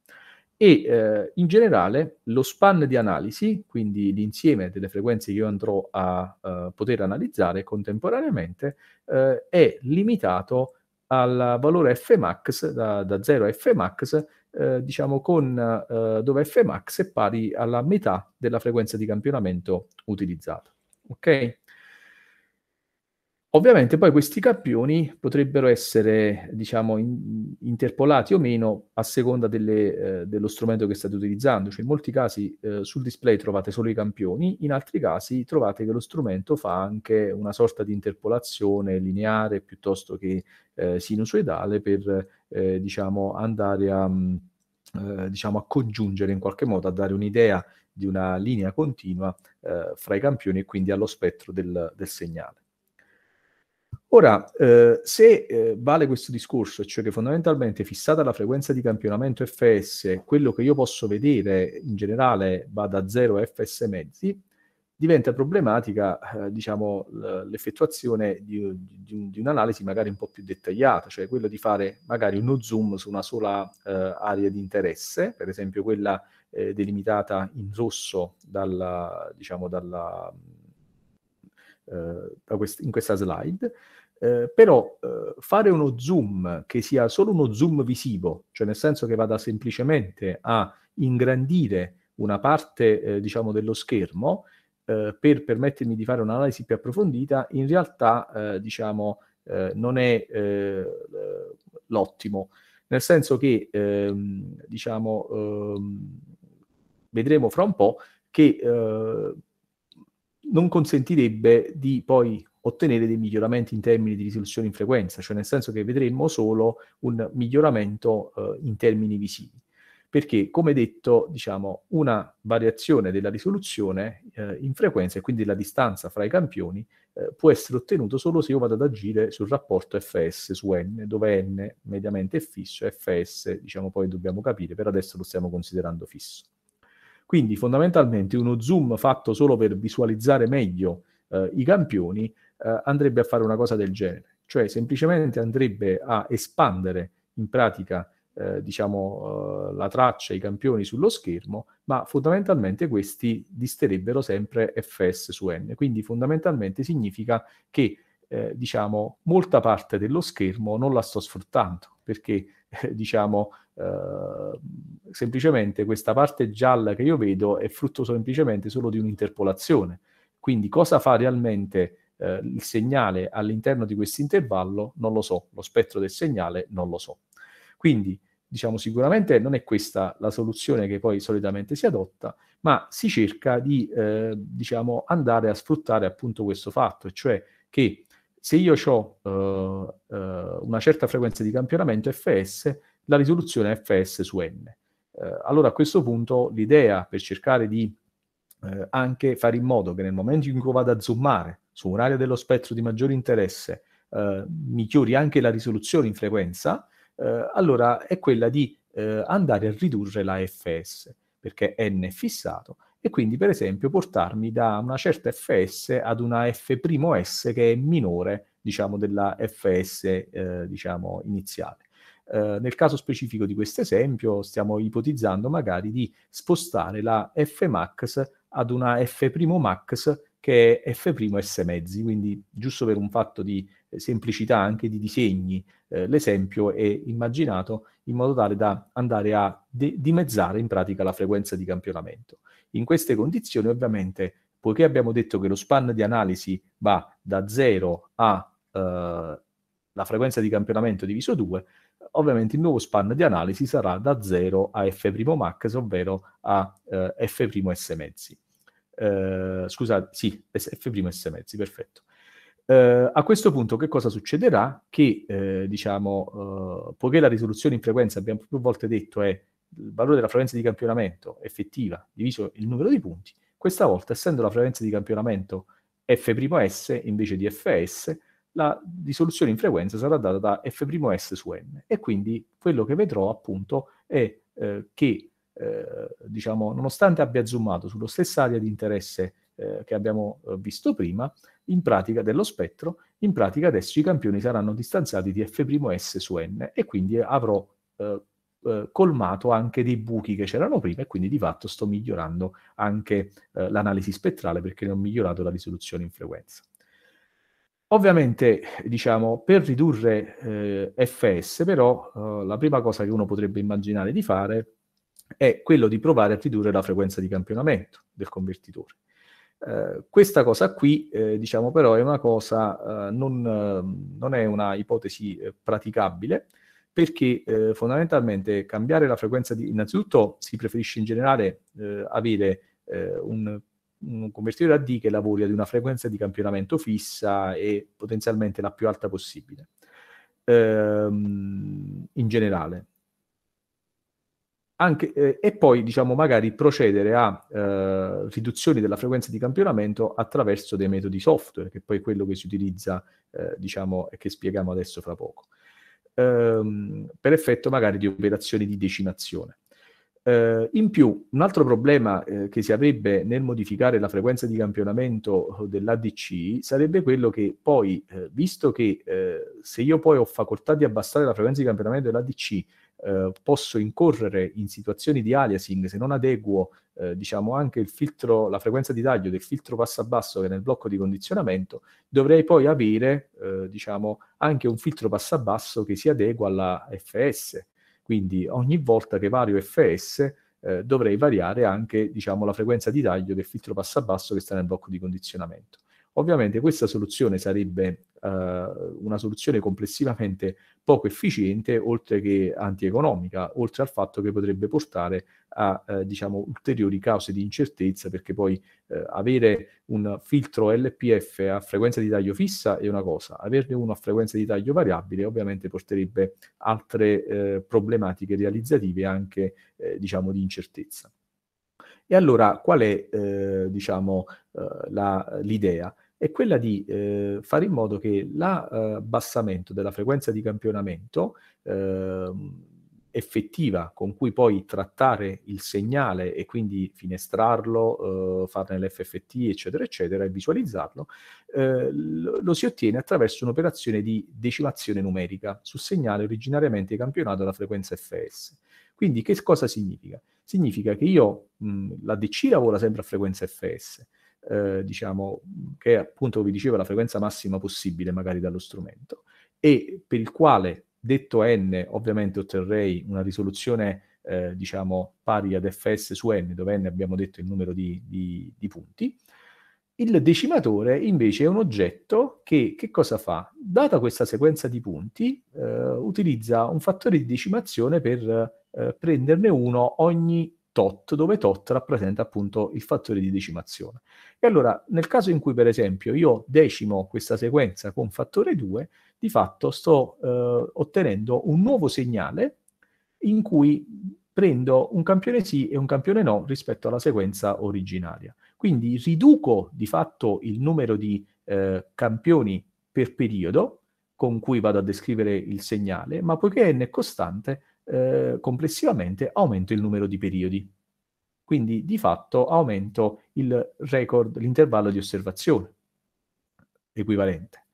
e eh, in generale lo span di analisi, quindi l'insieme delle frequenze che io andrò a eh, poter analizzare contemporaneamente, eh, è limitato al valore Fmax, da, da 0 a Fmax, eh, diciamo con, eh, dove Fmax è pari alla metà della frequenza di campionamento utilizzata. Ok? Ovviamente poi questi campioni potrebbero essere, diciamo, in, interpolati o meno a seconda delle, eh, dello strumento che state utilizzando. Cioè, in molti casi eh, sul display trovate solo i campioni, in altri casi trovate che lo strumento fa anche una sorta di interpolazione lineare piuttosto che eh, sinusoidale per, eh, diciamo, andare a, mm, eh, diciamo, a congiungere in qualche modo, a dare un'idea di una linea continua eh, fra i campioni e quindi allo spettro del, del segnale. Ora, eh, se eh, vale questo discorso, cioè che fondamentalmente fissata la frequenza di campionamento FS, quello che io posso vedere in generale va da 0 a FS mezzi, diventa problematica eh, diciamo, l'effettuazione di, di, di, un'analisi magari un po' più dettagliata, cioè quello di fare magari uno zoom su una sola eh, area di interesse, per esempio quella eh, delimitata in rosso dalla, diciamo, dalla, eh, in questa slide eh, però eh, fare uno zoom che sia solo uno zoom visivo, cioè nel senso che vada semplicemente a ingrandire una parte eh, diciamo dello schermo eh, per permettermi di fare un'analisi più approfondita, in realtà eh, diciamo eh, non è l'ottimo, nel senso che ehm, diciamo ehm, vedremo fra un po' che non consentirebbe di poi ottenere dei miglioramenti in termini di risoluzione in frequenza, cioè nel senso che vedremmo solo un miglioramento eh, in termini visivi. Perché, come detto, diciamo, una variazione della risoluzione eh, in frequenza e quindi la distanza fra i campioni eh, può essere ottenuta solo se io vado ad agire sul rapporto fs su n, dove n mediamente è fisso fs, diciamo, poi dobbiamo capire, per adesso lo stiamo considerando fisso. Quindi fondamentalmente uno zoom fatto solo per visualizzare meglio eh, i campioni eh, andrebbe a fare una cosa del genere, cioè semplicemente andrebbe a espandere in pratica eh, diciamo, eh, la traccia, i campioni sullo schermo, ma fondamentalmente questi disterebbero sempre fs su n. Quindi fondamentalmente significa che eh, diciamo, molta parte dello schermo non la sto sfruttando, perché eh, diciamo, eh, semplicemente questa parte gialla che io vedo è frutto semplicemente solo di un'interpolazione. Quindi cosa fa realmente eh, il segnale all'interno di questo intervallo non lo so, lo spettro del segnale non lo so. Quindi, diciamo, sicuramente non è questa la soluzione che poi solitamente si adotta, ma si cerca di, eh, diciamo, andare a sfruttare appunto questo fatto, e cioè che se io ho eh, eh, una certa frequenza di campionamento FS, la risoluzione è FS su N. Eh, allora a questo punto l'idea per cercare di eh, anche fare in modo che nel momento in cui vado a zoomare su un'area dello spettro di maggiore interesse eh, mi anche la risoluzione in frequenza, eh, allora è quella di eh, andare a ridurre la fs, perché n è fissato, e quindi per esempio portarmi da una certa fs ad una f'S che è minore diciamo, della fs eh, diciamo, iniziale. Uh, nel caso specifico di questo esempio stiamo ipotizzando magari di spostare la fmax ad una F' max che è F' S mezzi, quindi giusto per un fatto di eh, semplicità anche di disegni, eh, l'esempio è immaginato in modo tale da andare a de- dimezzare in pratica la frequenza di campionamento. In queste condizioni ovviamente, poiché abbiamo detto che lo span di analisi va da 0 a eh, la frequenza di campionamento diviso 2, ovviamente il nuovo span di analisi sarà da 0 a f' max, ovvero a eh, f' s mezzi. Eh, scusate, sì, f' s mezzi, perfetto. Eh, a questo punto che cosa succederà? Che, eh, diciamo, eh, poiché la risoluzione in frequenza, abbiamo più volte detto, è il valore della frequenza di campionamento effettiva diviso il numero di punti, questa volta, essendo la frequenza di campionamento f's invece di fs, la risoluzione in frequenza sarà data da F'S su n. E quindi quello che vedrò appunto è eh, che, eh, diciamo, nonostante abbia zoomato sullo stesso area di interesse eh, che abbiamo eh, visto prima, in pratica dello spettro, in pratica adesso i campioni saranno distanziati di F'S su n e quindi avrò eh, eh, colmato anche dei buchi che c'erano prima e quindi di fatto sto migliorando anche l'analisi spettrale perché ne ho migliorato la risoluzione in frequenza. Ovviamente, diciamo, per ridurre eh, FS, però, eh, la prima cosa che uno potrebbe immaginare di fare è quello di provare a ridurre la frequenza di campionamento del convertitore. Eh, questa cosa qui, eh, diciamo, però, è una cosa, eh, non, non, è una ipotesi eh, praticabile, perché fondamentalmente cambiare la frequenza di... Innanzitutto si preferisce in generale avere un un convertitore a D che lavori ad una frequenza di campionamento fissa e potenzialmente la più alta possibile ehm, in generale. Anche, eh, e poi diciamo magari procedere a eh, riduzioni della frequenza di campionamento attraverso dei metodi software, che è poi è quello che si utilizza eh, diciamo, e che spieghiamo adesso fra poco, ehm, per effetto magari di operazioni di decimazione. Eh, in più, un altro problema eh, che si avrebbe nel modificare la frequenza di campionamento dell'ADC sarebbe quello che poi, eh, visto che eh, se io poi ho facoltà di abbassare la frequenza di campionamento dell'ADC, eh, posso incorrere in situazioni di aliasing se non adeguo eh, diciamo anche il filtro, la frequenza di taglio del filtro passo a basso che è nel blocco di condizionamento, dovrei poi avere diciamo, anche un filtro passo a basso che si adegua alla FS quindi ogni volta che vario FS eh, dovrei variare anche diciamo, la frequenza di taglio del filtro passa basso che sta nel blocco di condizionamento. Ovviamente questa soluzione sarebbe eh, una soluzione complessivamente poco efficiente, oltre che antieconomica, oltre al fatto che potrebbe portare a eh, diciamo, ulteriori cause di incertezza, perché poi eh, avere un filtro LPF a frequenza di taglio fissa è una cosa, averne uno a frequenza di taglio variabile ovviamente porterebbe altre eh, problematiche realizzative anche eh, diciamo, di incertezza. E allora qual è eh, diciamo, eh, l'idea? è quella di eh, fare in modo che l'abbassamento della frequenza di campionamento eh, effettiva con cui poi trattare il segnale e quindi finestrarlo, eh, farne l'FFT, eccetera, eccetera, e visualizzarlo, eh, lo si ottiene attraverso un'operazione di decimazione numerica sul segnale originariamente campionato alla frequenza FS. Quindi che cosa significa? Significa che io mh, la DC lavora sempre a frequenza FS, eh, diciamo, che è appunto, vi dicevo, la frequenza massima possibile magari dallo strumento, e per il quale detto n ovviamente otterrei una risoluzione eh, diciamo pari ad fs su n, dove n abbiamo detto il numero di, di, di punti. Il decimatore invece è un oggetto che, che cosa fa? Data questa sequenza di punti, eh, utilizza un fattore di decimazione per eh, prenderne uno ogni tot, dove tot rappresenta appunto il fattore di decimazione. E allora, nel caso in cui per esempio io decimo questa sequenza con fattore 2, di fatto sto eh, ottenendo un nuovo segnale in cui prendo un campione sì e un campione no rispetto alla sequenza originaria. Quindi riduco di fatto il numero di eh, campioni per periodo con cui vado a descrivere il segnale, ma poiché n è costante, eh, complessivamente aumento il numero di periodi. Quindi di fatto aumento il record, l'intervallo di osservazione equivalente.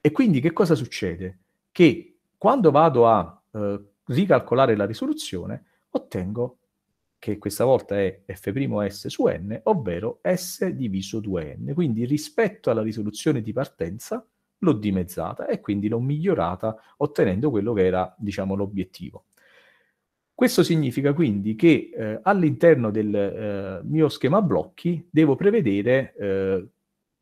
E quindi che cosa succede? Che quando vado a eh, ricalcolare la risoluzione, ottengo che questa volta è f'S su n, ovvero S diviso 2n. Quindi rispetto alla risoluzione di partenza l'ho dimezzata e quindi l'ho migliorata ottenendo quello che era, diciamo, l'obiettivo. Questo significa quindi che eh, all'interno del eh, mio schema blocchi devo prevedere eh,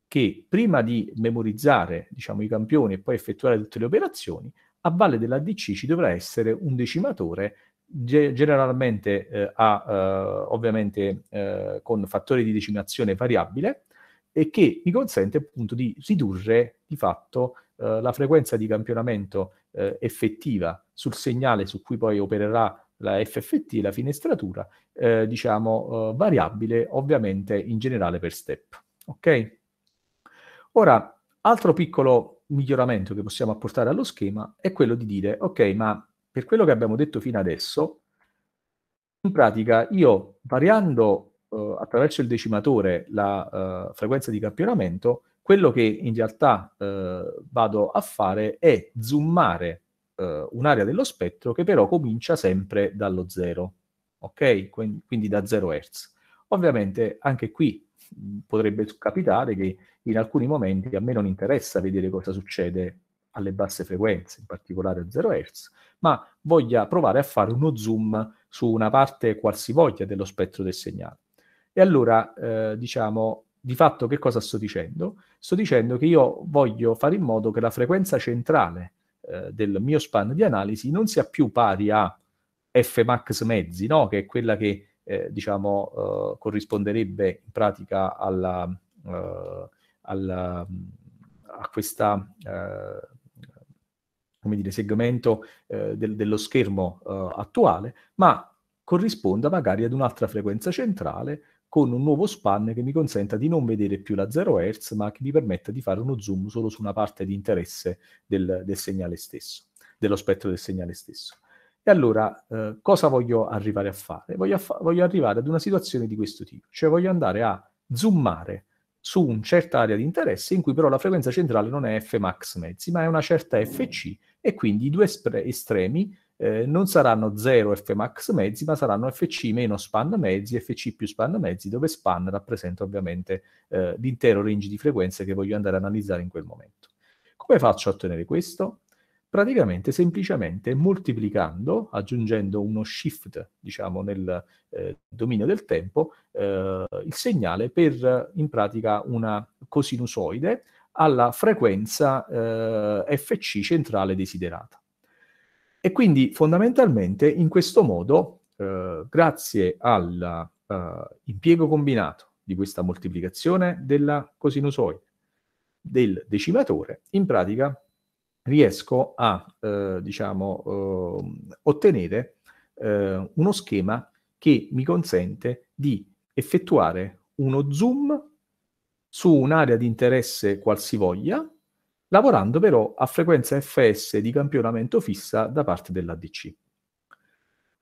che prima di memorizzare diciamo, i campioni e poi effettuare tutte le operazioni, a valle dell'ADC ci dovrà essere un decimatore ge- generalmente eh, a, eh, ovviamente eh, con fattore di decimazione variabile e che mi consente appunto di ridurre di fatto la frequenza di campionamento effettiva sul segnale su cui poi opererà la FFT, la finestratura, eh, diciamo, eh, variabile ovviamente in generale per step. Ok? Ora, altro piccolo miglioramento che possiamo apportare allo schema è quello di dire, ok, ma per quello che abbiamo detto fino adesso, in pratica io variando eh, attraverso il decimatore la eh, frequenza di campionamento, quello che in realtà eh, vado a fare è zoomare eh, un'area dello spettro che però comincia sempre dallo zero, ok? Quindi da 0 Hz. Ovviamente anche qui mm, potrebbe capitare che in alcuni momenti a me non interessa vedere cosa succede alle basse frequenze, in particolare a 0 Hz, ma voglia provare a fare uno zoom su una parte qualsivoglia dello spettro del segnale. E allora, eh, diciamo, di fatto che cosa sto dicendo? Sto dicendo che io voglio fare in modo che la frequenza centrale eh, del mio span di analisi non sia più pari a F max mezzi, no? che è quella che eh, diciamo, eh, corrisponderebbe in pratica alla, eh, alla, a questa come dire, segmento eh, del, dello schermo eh, attuale, ma corrisponda magari ad un'altra frequenza centrale con un nuovo span che mi consenta di non vedere più la 0 Hz, ma che mi permetta di fare uno zoom solo su una parte di interesse del, del segnale stesso, dello spettro del segnale stesso. E allora, eh, cosa voglio arrivare a fare? Voglio, affa- voglio, arrivare ad una situazione di questo tipo, cioè voglio andare a zoomare su un certa area di interesse in cui però la frequenza centrale non è f max mezzi, ma è una certa Fc, e quindi i due estre- estremi eh, non saranno 0 fmax mezzi, ma saranno fc meno span mezzi, fc più span mezzi, dove span rappresenta ovviamente eh, l'intero range di frequenze che voglio andare a analizzare in quel momento. Come faccio a ottenere questo? Praticamente semplicemente moltiplicando, aggiungendo uno shift diciamo, nel eh, dominio del tempo, eh, il segnale per in pratica una cosinusoide alla frequenza eh, fc centrale desiderata. E quindi fondamentalmente in questo modo, eh, grazie all'impiego eh, uh, combinato di questa moltiplicazione della cosinusoide del decimatore, in pratica riesco a eh, diciamo, eh, ottenere eh, uno schema che mi consente di effettuare uno zoom su un'area di interesse qualsivoglia lavorando però a frequenza FS di campionamento fissa da parte dell'ADC.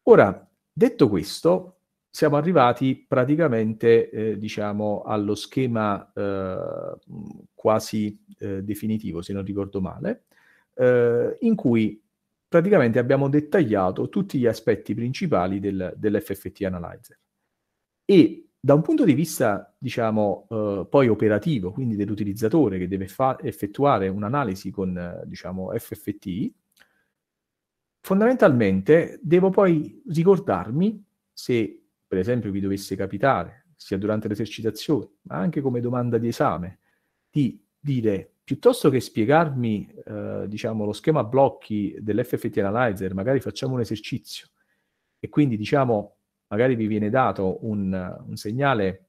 Ora, detto questo, siamo arrivati praticamente eh, diciamo, allo schema eh, quasi eh, definitivo, se non ricordo male, eh, in cui praticamente abbiamo dettagliato tutti gli aspetti principali del, dell'FFT Analyzer. E da un punto di vista, diciamo, eh, poi operativo, quindi dell'utilizzatore che deve fa- effettuare un'analisi con, diciamo, FFT, fondamentalmente devo poi ricordarmi se, per esempio, vi dovesse capitare, sia durante l'esercitazione, ma anche come domanda di esame, di dire piuttosto che spiegarmi eh, diciamo, lo schema blocchi dell'FFT Analyzer, magari facciamo un esercizio e quindi diciamo, magari vi viene dato un, un segnale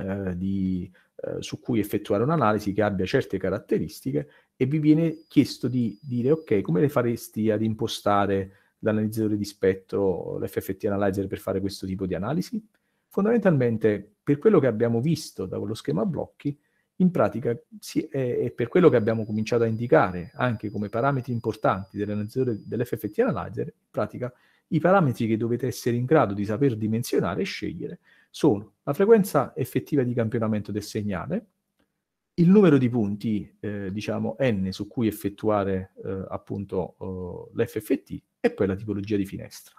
eh, di, eh, su cui effettuare un'analisi che abbia certe caratteristiche e vi viene chiesto di dire ok, come le faresti ad impostare l'analizzatore di spettro, l'FFT Analyzer per fare questo tipo di analisi? Fondamentalmente, per quello che abbiamo visto da quello schema blocchi, in pratica si, è, è, per quello che abbiamo cominciato a indicare anche come parametri importanti dell'FFT Analyzer, in pratica i parametri che dovete essere in grado di saper dimensionare e scegliere sono la frequenza effettiva di campionamento del segnale, il numero di punti, eh, diciamo n, su cui effettuare eh, appunto eh, l'FFT e poi la tipologia di finestra.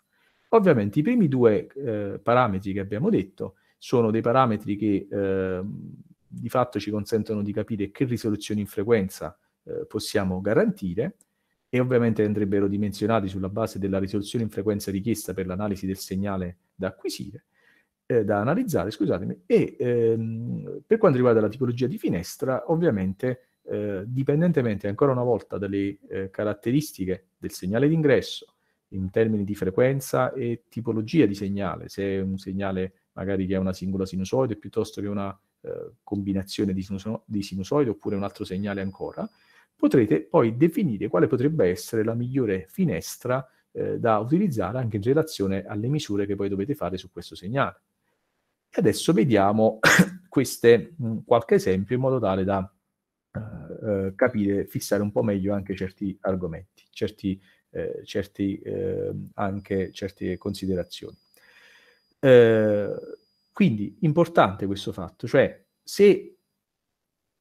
Ovviamente i primi due eh, parametri che abbiamo detto sono dei parametri che ehm, di fatto ci consentono di capire che risoluzioni in frequenza eh, possiamo garantire, e ovviamente andrebbero dimensionati sulla base della risoluzione in frequenza richiesta per l'analisi del segnale da acquisire, eh, da analizzare, scusatemi, e ehm, per quanto riguarda la tipologia di finestra, ovviamente eh, dipendentemente ancora una volta dalle eh, caratteristiche del segnale d'ingresso, in termini di frequenza e tipologia di segnale, se è un segnale magari che ha una singola sinusoide piuttosto che una eh, combinazione di, sinuso- di sinusoide oppure un altro segnale ancora, potrete poi definire quale potrebbe essere la migliore finestra eh, da utilizzare anche in relazione alle misure che poi dovete fare su questo segnale. E adesso vediamo queste, mh, mm, qualche esempio in modo tale da eh, eh, capire, fissare un po' meglio anche certi argomenti, certi, eh, certi, eh, anche certe considerazioni. Eh, quindi importante questo fatto, cioè se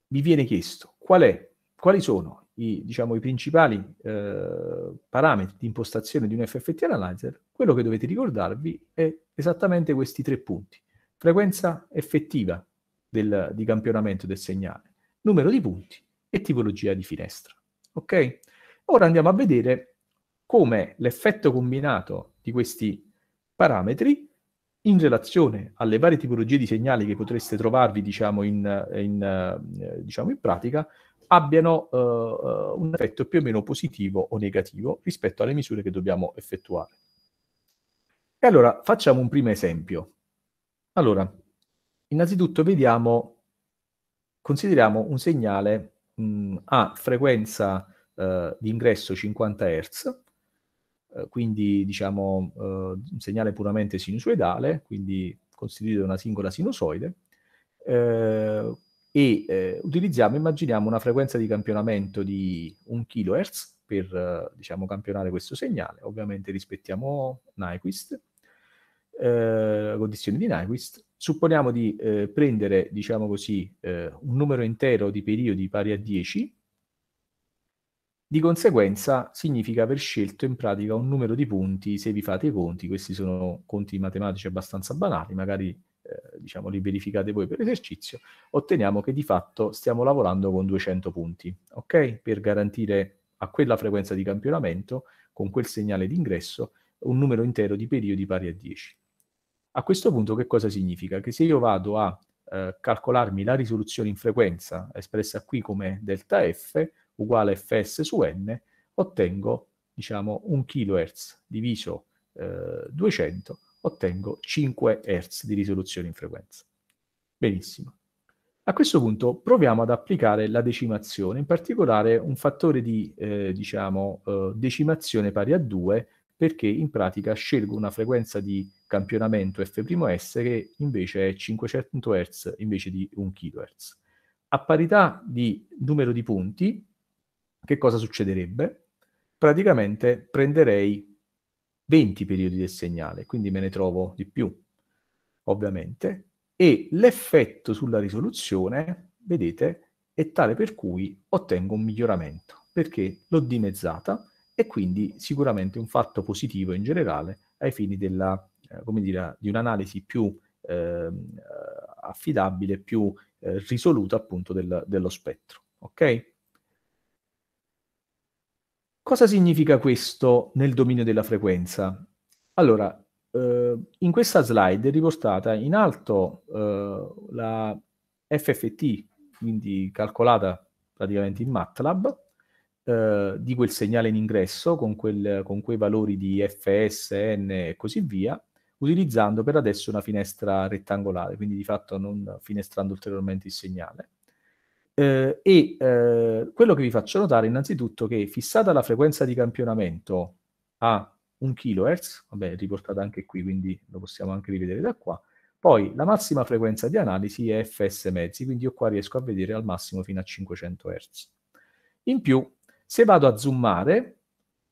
vi viene chiesto qual è quali sono i, diciamo, i principali eh, parametri di impostazione di un FFT Analyzer, quello che dovete ricordarvi è esattamente questi tre punti. Frequenza effettiva del, di campionamento del segnale, numero di punti e tipologia di finestra. Ok? Ora andiamo a vedere come l'effetto combinato di questi parametri in relazione alle varie tipologie di segnali che potreste trovarvi diciamo, in, in, eh, diciamo, in pratica abbiano uh, un effetto più o meno positivo o negativo rispetto alle misure che dobbiamo effettuare. E allora facciamo un primo esempio. Allora, innanzitutto vediamo, consideriamo un segnale mh, mm, a frequenza uh, di ingresso 50 Hz, uh, quindi diciamo un segnale puramente sinusoidale, quindi costituito da una singola sinusoide, e eh, utilizziamo, immaginiamo, una frequenza di campionamento di 1 kHz per eh, diciamo, campionare questo segnale. Ovviamente rispettiamo Nyquist, eh, condizioni di Nyquist. Supponiamo di eh, prendere, diciamo così, eh, un numero intero di periodi pari a 10. Di conseguenza significa aver scelto in pratica un numero di punti, se vi fate i conti, questi sono conti matematici abbastanza banali, magari eh, diciamo, li verificate voi per esercizio, otteniamo che di fatto stiamo lavorando con 200 punti, ok? Per garantire a quella frequenza di campionamento, con quel segnale d'ingresso, un numero intero di periodi pari a 10. A questo punto che cosa significa? Che se io vado a eh, calcolarmi la risoluzione in frequenza, espressa qui come delta F, uguale Fs su n, ottengo, diciamo, 1 kHz diviso eh, 200, ottengo 5 Hz di risoluzione in frequenza. Benissimo. A questo punto proviamo ad applicare la decimazione, in particolare un fattore di eh, diciamo, eh, decimazione pari a 2, perché in pratica scelgo una frequenza di campionamento F'S che invece è 500 Hz invece di 1 kHz. A parità di numero di punti, che cosa succederebbe? Praticamente prenderei 20 periodi del segnale, quindi me ne trovo di più, ovviamente, e l'effetto sulla risoluzione, vedete, è tale per cui ottengo un miglioramento, perché l'ho dimezzata e quindi sicuramente un fatto positivo in generale ai fini della, eh, come dire, di un'analisi più ehm, eh, affidabile, più eh, risoluta appunto del, dello spettro. Ok? Cosa significa questo nel dominio della frequenza? Allora, eh, in questa slide è riportata in alto eh, la FFT, quindi calcolata praticamente in MATLAB, eh, di quel segnale in ingresso con, quel, con quei valori di FS, N e così via, utilizzando per adesso una finestra rettangolare, quindi di fatto non finestrando ulteriormente il segnale eh, e eh, quello che vi faccio notare innanzitutto che fissata la frequenza di campionamento a 1 kHz, vabbè, riportata anche qui, quindi lo possiamo anche rivedere da qua, poi la massima frequenza di analisi è fs mezzi, quindi io qua riesco a vedere al massimo fino a 500 Hz. In più, se vado a zoomare,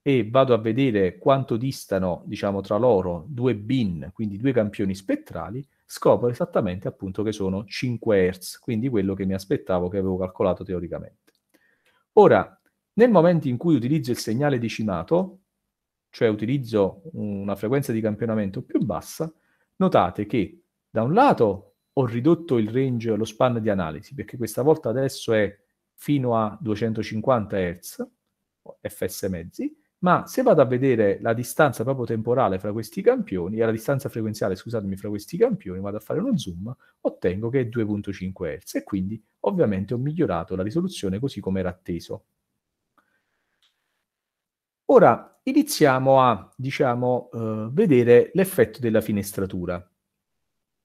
e vado a vedere quanto distano, diciamo, tra loro due bin, quindi due campioni spettrali, scopro esattamente appunto che sono 5 Hz, quindi quello che mi aspettavo, che avevo calcolato teoricamente. Ora, nel momento in cui utilizzo il segnale decimato, cioè utilizzo una frequenza di campionamento più bassa, notate che da un lato ho ridotto il range, lo span di analisi, perché questa volta adesso è fino a 250 Hz, fs mezzi, ma se vado a vedere la distanza proprio temporale fra questi campioni, e la distanza frequenziale, scusatemi, fra questi campioni, vado a fare uno zoom, ottengo che è 2.5 Hz e quindi ovviamente ho migliorato la risoluzione così come era atteso. Ora iniziamo a, diciamo, eh, vedere l'effetto della finestratura.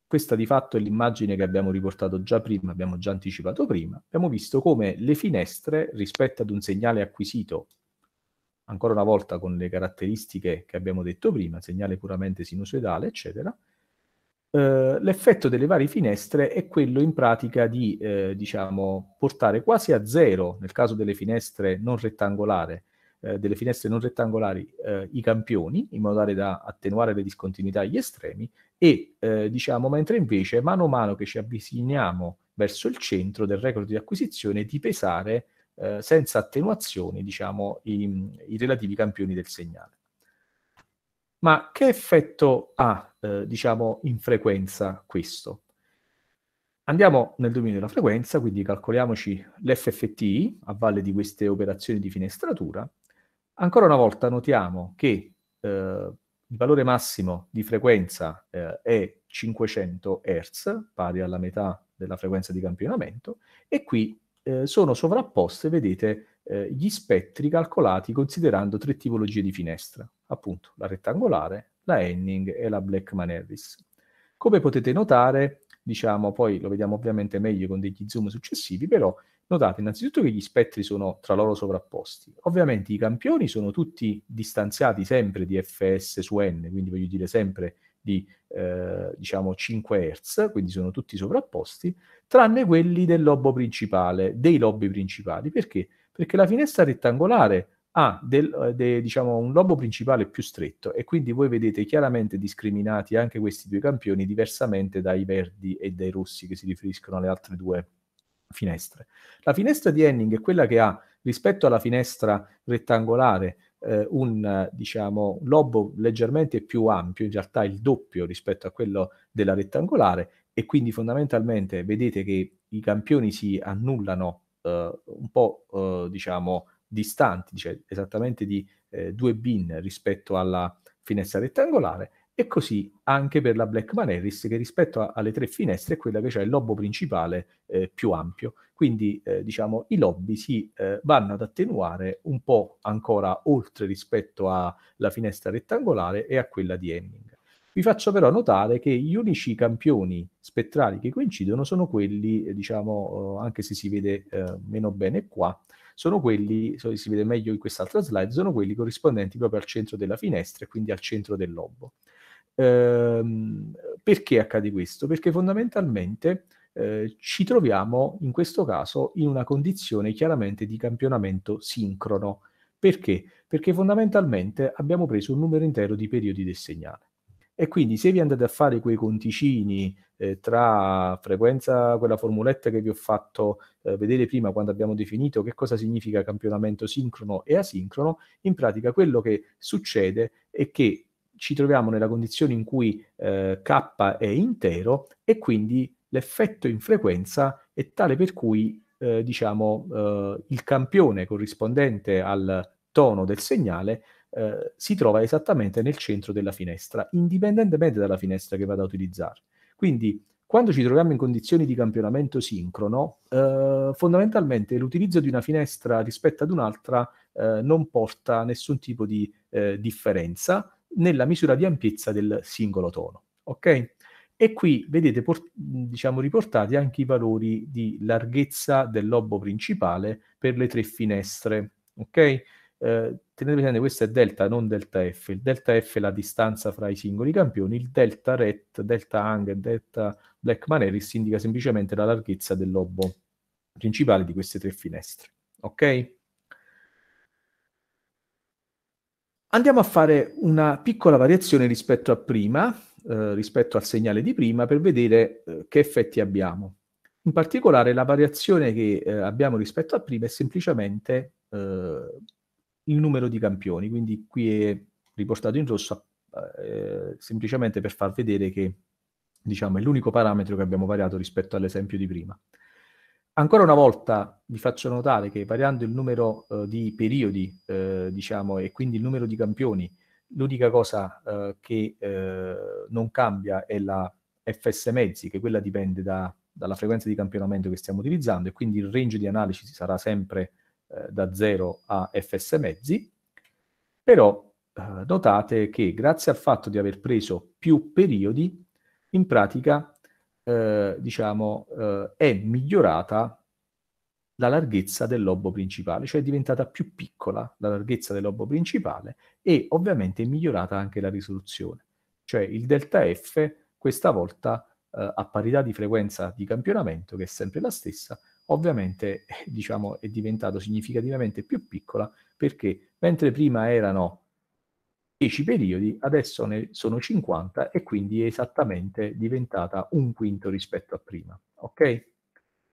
Questa di fatto è l'immagine che abbiamo riportato già prima, abbiamo già anticipato prima. Abbiamo visto come le finestre rispetto ad un segnale acquisito ancora una volta con le caratteristiche che abbiamo detto prima, segnale puramente sinusoidale, eccetera. Eh, l'effetto delle varie finestre è quello in pratica di eh, diciamo, portare quasi a zero, nel caso delle finestre non, eh, delle finestre non rettangolari eh, i campioni, in modo tale da attenuare le discontinuità agli estremi, e eh, diciamo, mentre invece mano a mano che ci avviciniamo verso il centro del record di acquisizione, di pesare eh, senza attenuazioni diciamo, i, i, relativi campioni del segnale. Ma che effetto ha eh, diciamo, in frequenza questo? Andiamo nel dominio della frequenza, quindi calcoliamoci l'FFT a valle di queste operazioni di finestratura. Ancora una volta notiamo che eh, il valore massimo di frequenza eh, è 500 Hz, pari alla metà della frequenza di campionamento, e qui eh, sono sovrapposte, vedete, eh, gli spettri calcolati considerando tre tipologie di finestra, appunto la rettangolare, la Henning e la Blackman-Harris. Come potete notare, diciamo, poi lo vediamo ovviamente meglio con degli zoom successivi, però notate innanzitutto che gli spettri sono tra loro sovrapposti. Ovviamente i campioni sono tutti distanziati sempre di fs su n, quindi voglio dire sempre di eh, diciamo 5 Hz, quindi sono tutti sovrapposti, tranne quelli del lobo principale, dei lobi principali. Perché? Perché la finestra rettangolare ha del, eh, de, diciamo, un lobo principale più stretto e quindi voi vedete chiaramente discriminati anche questi due campioni diversamente dai verdi e dai rossi che si riferiscono alle altre due finestre. La finestra di Henning è quella che ha rispetto alla finestra rettangolare eh, un diciamo, lobo leggermente più ampio, in realtà il doppio rispetto a quello della rettangolare e quindi fondamentalmente vedete che i campioni si annullano eh, un po' eh, diciamo distanti, cioè esattamente di eh, due bin rispetto alla finestra rettangolare e così anche per la Black Maneris, che rispetto a, alle tre finestre è quella che c'è il lobo principale eh, più ampio. Quindi, eh, diciamo, i lobby si eh, vanno ad attenuare un po' ancora oltre rispetto alla finestra rettangolare e a quella di Hemming. Vi faccio però notare che gli unici campioni spettrali che coincidono sono quelli, eh, diciamo, eh, anche se si vede eh, meno bene qua, sono quelli, so, si vede meglio in quest'altra slide, sono quelli corrispondenti proprio al centro della finestra e quindi al centro del lobo. Ehm, perché accade questo? Perché fondamentalmente eh, ci troviamo in questo caso in una condizione chiaramente di campionamento sincrono. Perché? Perché fondamentalmente abbiamo preso un numero intero di periodi del segnale. E quindi se vi andate a fare quei conticini eh, tra frequenza, quella formuletta che vi ho fatto eh, vedere prima quando abbiamo definito che cosa significa campionamento sincrono e asincrono, in pratica quello che succede è che ci troviamo nella condizione in cui eh, K è intero e quindi l'effetto in frequenza è tale per cui eh, diciamo, eh, il campione corrispondente al tono del segnale eh, si trova esattamente nel centro della finestra, indipendentemente dalla finestra che vado a utilizzare. Quindi quando ci troviamo in condizioni di campionamento sincrono, eh, fondamentalmente l'utilizzo di una finestra rispetto ad un'altra eh, non porta nessun tipo di differenza, nella misura di ampiezza del singolo tono. Ok? E qui vedete port- diciamo riportati anche i valori di larghezza del lobo principale per le tre finestre. Ok? Eh, tenete presente questo è delta, non delta F. Il delta F è la distanza fra i singoli campioni, il delta ret, delta hang e delta black maneris indica semplicemente la larghezza del lobo principale di queste tre finestre. Ok? Andiamo a fare una piccola variazione rispetto a prima, eh, rispetto al segnale di prima, per vedere eh, che effetti abbiamo. In particolare la variazione che eh, abbiamo rispetto a prima è semplicemente eh, il numero di campioni, quindi qui è riportato in rosso eh, semplicemente per far vedere che diciamo, è l'unico parametro che abbiamo variato rispetto all'esempio di prima. Ancora una volta vi faccio notare che variando il numero eh, di periodi, eh, diciamo, e quindi il numero di campioni, l'unica cosa eh, che eh, non cambia è la FS mezzi, che quella dipende da, dalla frequenza di campionamento che stiamo utilizzando, e quindi il range di analisi sarà sempre eh, da 0 a FS mezzi, però eh, notate che grazie al fatto di aver preso più periodi, in pratica eh, diciamo, eh, è migliorata la larghezza del lobo principale, cioè è diventata più piccola la larghezza del lobo principale e ovviamente è migliorata anche la risoluzione. Cioè il delta F questa volta eh, a parità di frequenza di campionamento, che è sempre la stessa, ovviamente diciamo, è diventato significativamente più piccola perché mentre prima erano 10 periodi, adesso ne sono 50 e quindi è esattamente diventata un quinto rispetto a prima. Ok?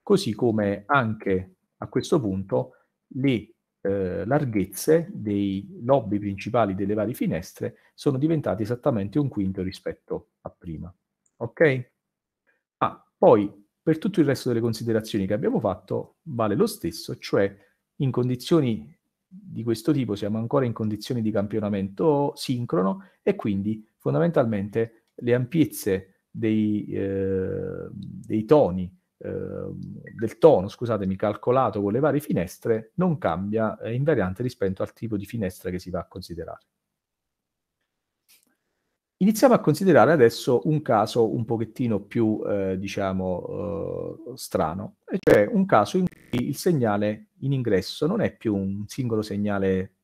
Così come anche a questo punto le eh, larghezze dei lobby principali delle varie finestre sono diventate esattamente un quinto rispetto a prima. Ok? Ah, poi per tutto il resto delle considerazioni che abbiamo fatto vale lo stesso, cioè in condizioni di questo tipo siamo ancora in condizioni di campionamento sincrono e quindi fondamentalmente le ampiezze dei, eh, dei toni, eh, del tono, scusatemi, calcolato con le varie finestre non cambia, è eh, invariante rispetto al tipo di finestra che si va a considerare. Iniziamo a considerare adesso un caso un pochettino più, eh, diciamo, eh, strano, e cioè un caso in il segnale in ingresso non è più un singolo segnale,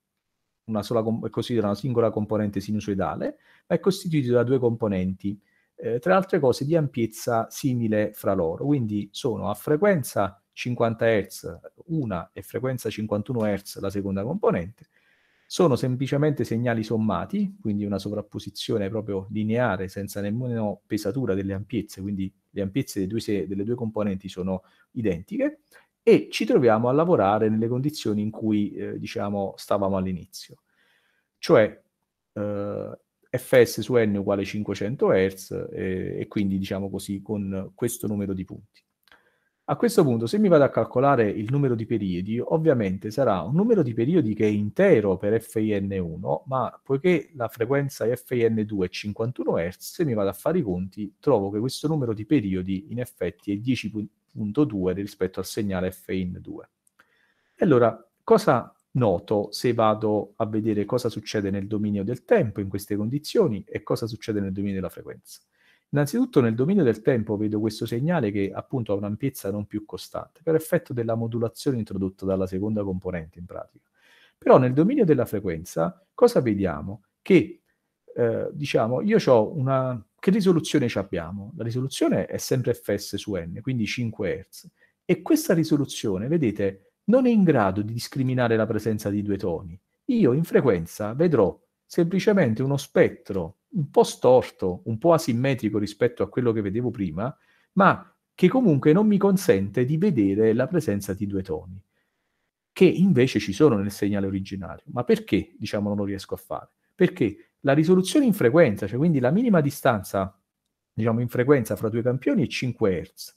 una sola, è costituita da una singola componente sinusoidale, ma è costituito da due componenti, eh, tra altre cose di ampiezza simile fra loro, quindi sono a frequenza 50 Hz una e frequenza 51 Hz la seconda componente, sono semplicemente segnali sommati, quindi una sovrapposizione proprio lineare senza nemmeno pesatura delle ampiezze, quindi le ampiezze due, delle due componenti sono identiche, e ci troviamo a lavorare nelle condizioni in cui, eh, diciamo, stavamo all'inizio. Cioè, eh, fs su n uguale 500 Hz eh, e quindi, diciamo così, con questo numero di punti. A questo punto, se mi vado a calcolare il numero di periodi, ovviamente sarà un numero di periodi che è intero per fin1, ma poiché la frequenza fin2 è 51 Hz, se mi vado a fare i conti, trovo che questo numero di periodi in effetti è 10.2 2.2 rispetto al segnale fin2. E allora, cosa noto se vado a vedere cosa succede nel dominio del tempo in queste condizioni e cosa succede nel dominio della frequenza? Innanzitutto nel dominio del tempo vedo questo segnale che appunto ha un'ampiezza non più costante per effetto della modulazione introdotta dalla seconda componente in pratica. Però nel dominio della frequenza cosa vediamo? Che eh, diciamo, io ho una... Che risoluzione abbiamo? La risoluzione è sempre fs su n, quindi 5 Hz. E questa risoluzione, vedete, non è in grado di discriminare la presenza di due toni. Io in frequenza vedrò semplicemente uno spettro un po' storto, un po' asimmetrico rispetto a quello che vedevo prima, ma che comunque non mi consente di vedere la presenza di due toni, che invece ci sono nel segnale originario. Ma perché, diciamo, non lo riesco a fare? Perché la risoluzione in frequenza, cioè quindi la minima distanza, diciamo, in frequenza fra due campioni è 5 Hz.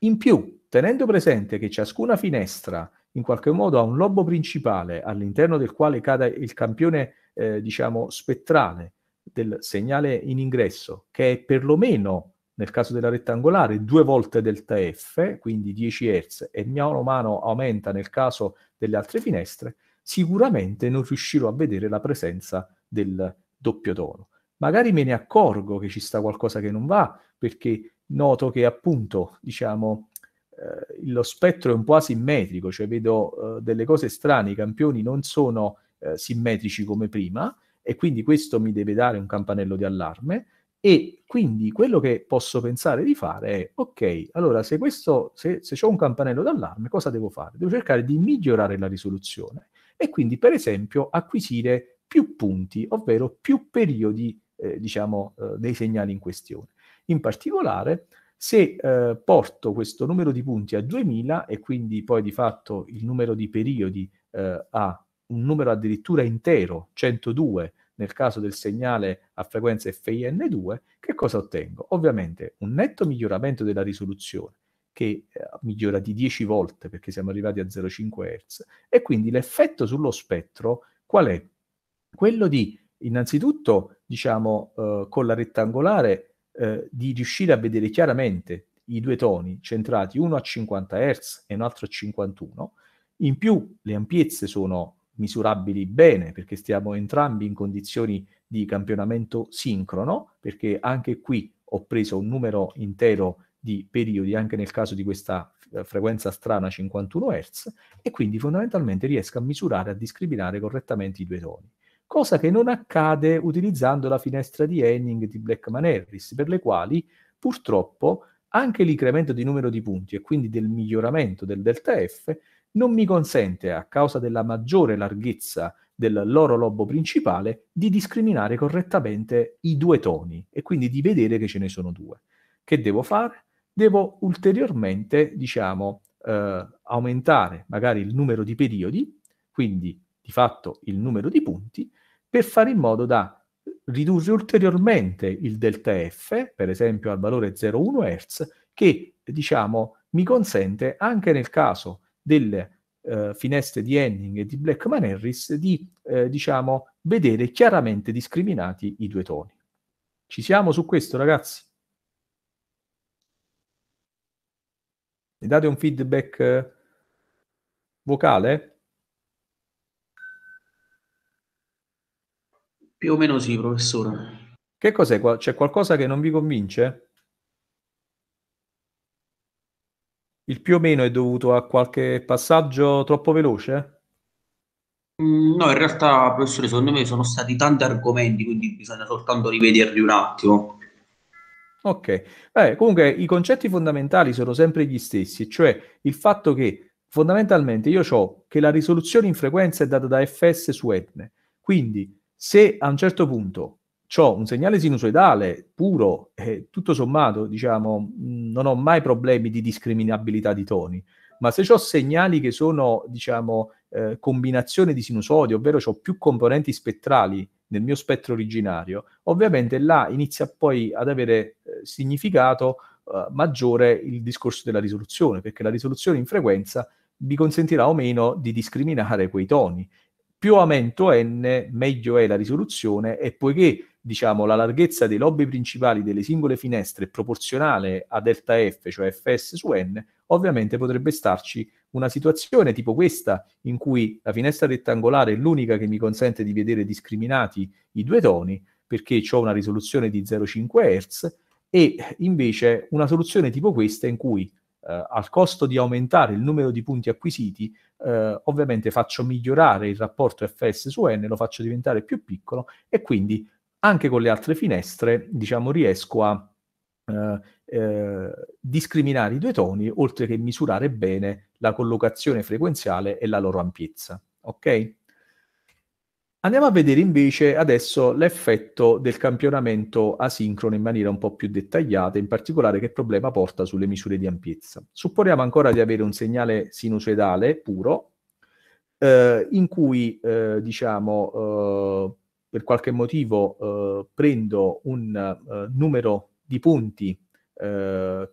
In più, tenendo presente che ciascuna finestra in qualche modo ha un lobo principale all'interno del quale cade il campione, eh, diciamo, spettrale del segnale in ingresso, che è perlomeno nel caso della rettangolare, due volte delta F, quindi 10 Hz, e mano a mano aumenta nel caso delle altre finestre, sicuramente non riuscirò a vedere la presenza del doppio tono. Magari me ne accorgo che ci sta qualcosa che non va, perché noto che appunto, diciamo, eh, lo spettro è un po' asimmetrico, cioè vedo eh, delle cose strane, i campioni non sono eh, simmetrici come prima e quindi questo mi deve dare un campanello di allarme e quindi quello che posso pensare di fare è, ok, allora se, questo, se, se ho un campanello d'allarme, cosa devo fare? Devo cercare di migliorare la risoluzione e quindi, per esempio, acquisire più punti, ovvero più periodi eh, diciamo, eh, dei segnali in questione. In particolare, se eh, porto questo numero di punti a 2000 e quindi poi di fatto il numero di periodi eh, a un numero addirittura intero, 102, nel caso del segnale a frequenza FIN2, che cosa ottengo? Ovviamente un netto miglioramento della risoluzione, che eh, migliora di 10 volte perché siamo arrivati a 0,5 Hz, e quindi l'effetto sullo spettro qual è? quello di innanzitutto, diciamo, eh, con la rettangolare, eh, di riuscire a vedere chiaramente i due toni centrati, uno a 50 Hz e un altro a 51. In più le ampiezze sono misurabili bene perché stiamo entrambi in condizioni di campionamento sincrono, perché anche qui ho preso un numero intero di periodi, anche nel caso di questa eh, frequenza strana 51 Hz, e quindi fondamentalmente riesco a misurare, a discriminare correttamente i due toni cosa che non accade utilizzando la finestra di Henning di Blackman Harris, per le quali purtroppo anche l'incremento di numero di punti e quindi del miglioramento del delta F non mi consente, a causa della maggiore larghezza del loro lobo principale, di discriminare correttamente i due toni e quindi di vedere che ce ne sono due. Che devo fare? Devo ulteriormente, diciamo, eh, aumentare magari il numero di periodi, quindi di fatto il numero di punti, per fare in modo da ridurre ulteriormente il delta F, per esempio al valore 0,1 Hz, che diciamo mi consente anche nel caso delle eh, finestre di Henning e di Blackman Harris di eh, diciamo vedere chiaramente discriminati i due toni. Ci siamo su questo ragazzi? Mi date un feedback eh, vocale? Più o meno sì, professore. Che cos'è? C'è qualcosa che non vi convince? Il più o meno è dovuto a qualche passaggio troppo veloce? Mm, no, in realtà, professore, secondo me sono stati tanti argomenti, quindi bisogna soltanto rivederli un attimo. Ok, Beh, comunque i concetti fondamentali sono sempre gli stessi, cioè il fatto che fondamentalmente io ho che la risoluzione in frequenza è data da fs su etne, quindi se a un certo punto ho un segnale sinusoidale puro e tutto sommato, diciamo, non ho mai problemi di discriminabilità di toni, ma se ho segnali che sono, diciamo, eh, combinazione di sinusoidi, ovvero ho più componenti spettrali nel mio spettro originario, ovviamente là inizia poi ad avere eh, significato eh, maggiore il discorso della risoluzione, perché la risoluzione in frequenza mi consentirà o meno di discriminare quei toni più aumento n, meglio è la risoluzione e poiché diciamo, la larghezza dei lobby principali delle singole finestre è proporzionale a delta f, cioè fs su n, ovviamente potrebbe starci una situazione tipo questa, in cui la finestra rettangolare è l'unica che mi consente di vedere discriminati i due toni, perché ho una risoluzione di 0,5 Hz, e invece una soluzione tipo questa in cui eh, al costo di aumentare il numero di punti acquisiti, eh, ovviamente faccio migliorare il rapporto FS su N, lo faccio diventare più piccolo e quindi anche con le altre finestre, diciamo, riesco a eh, eh, discriminare i due toni, oltre che misurare bene la collocazione frequenziale e la loro ampiezza. Ok? Andiamo a vedere invece adesso l'effetto del campionamento asincrono in maniera un po' più dettagliata, in particolare che problema porta sulle misure di ampiezza. Supponiamo ancora di avere un segnale sinusoidale puro, eh, in cui eh, diciamo eh, per qualche motivo eh, prendo un eh, numero di punti eh,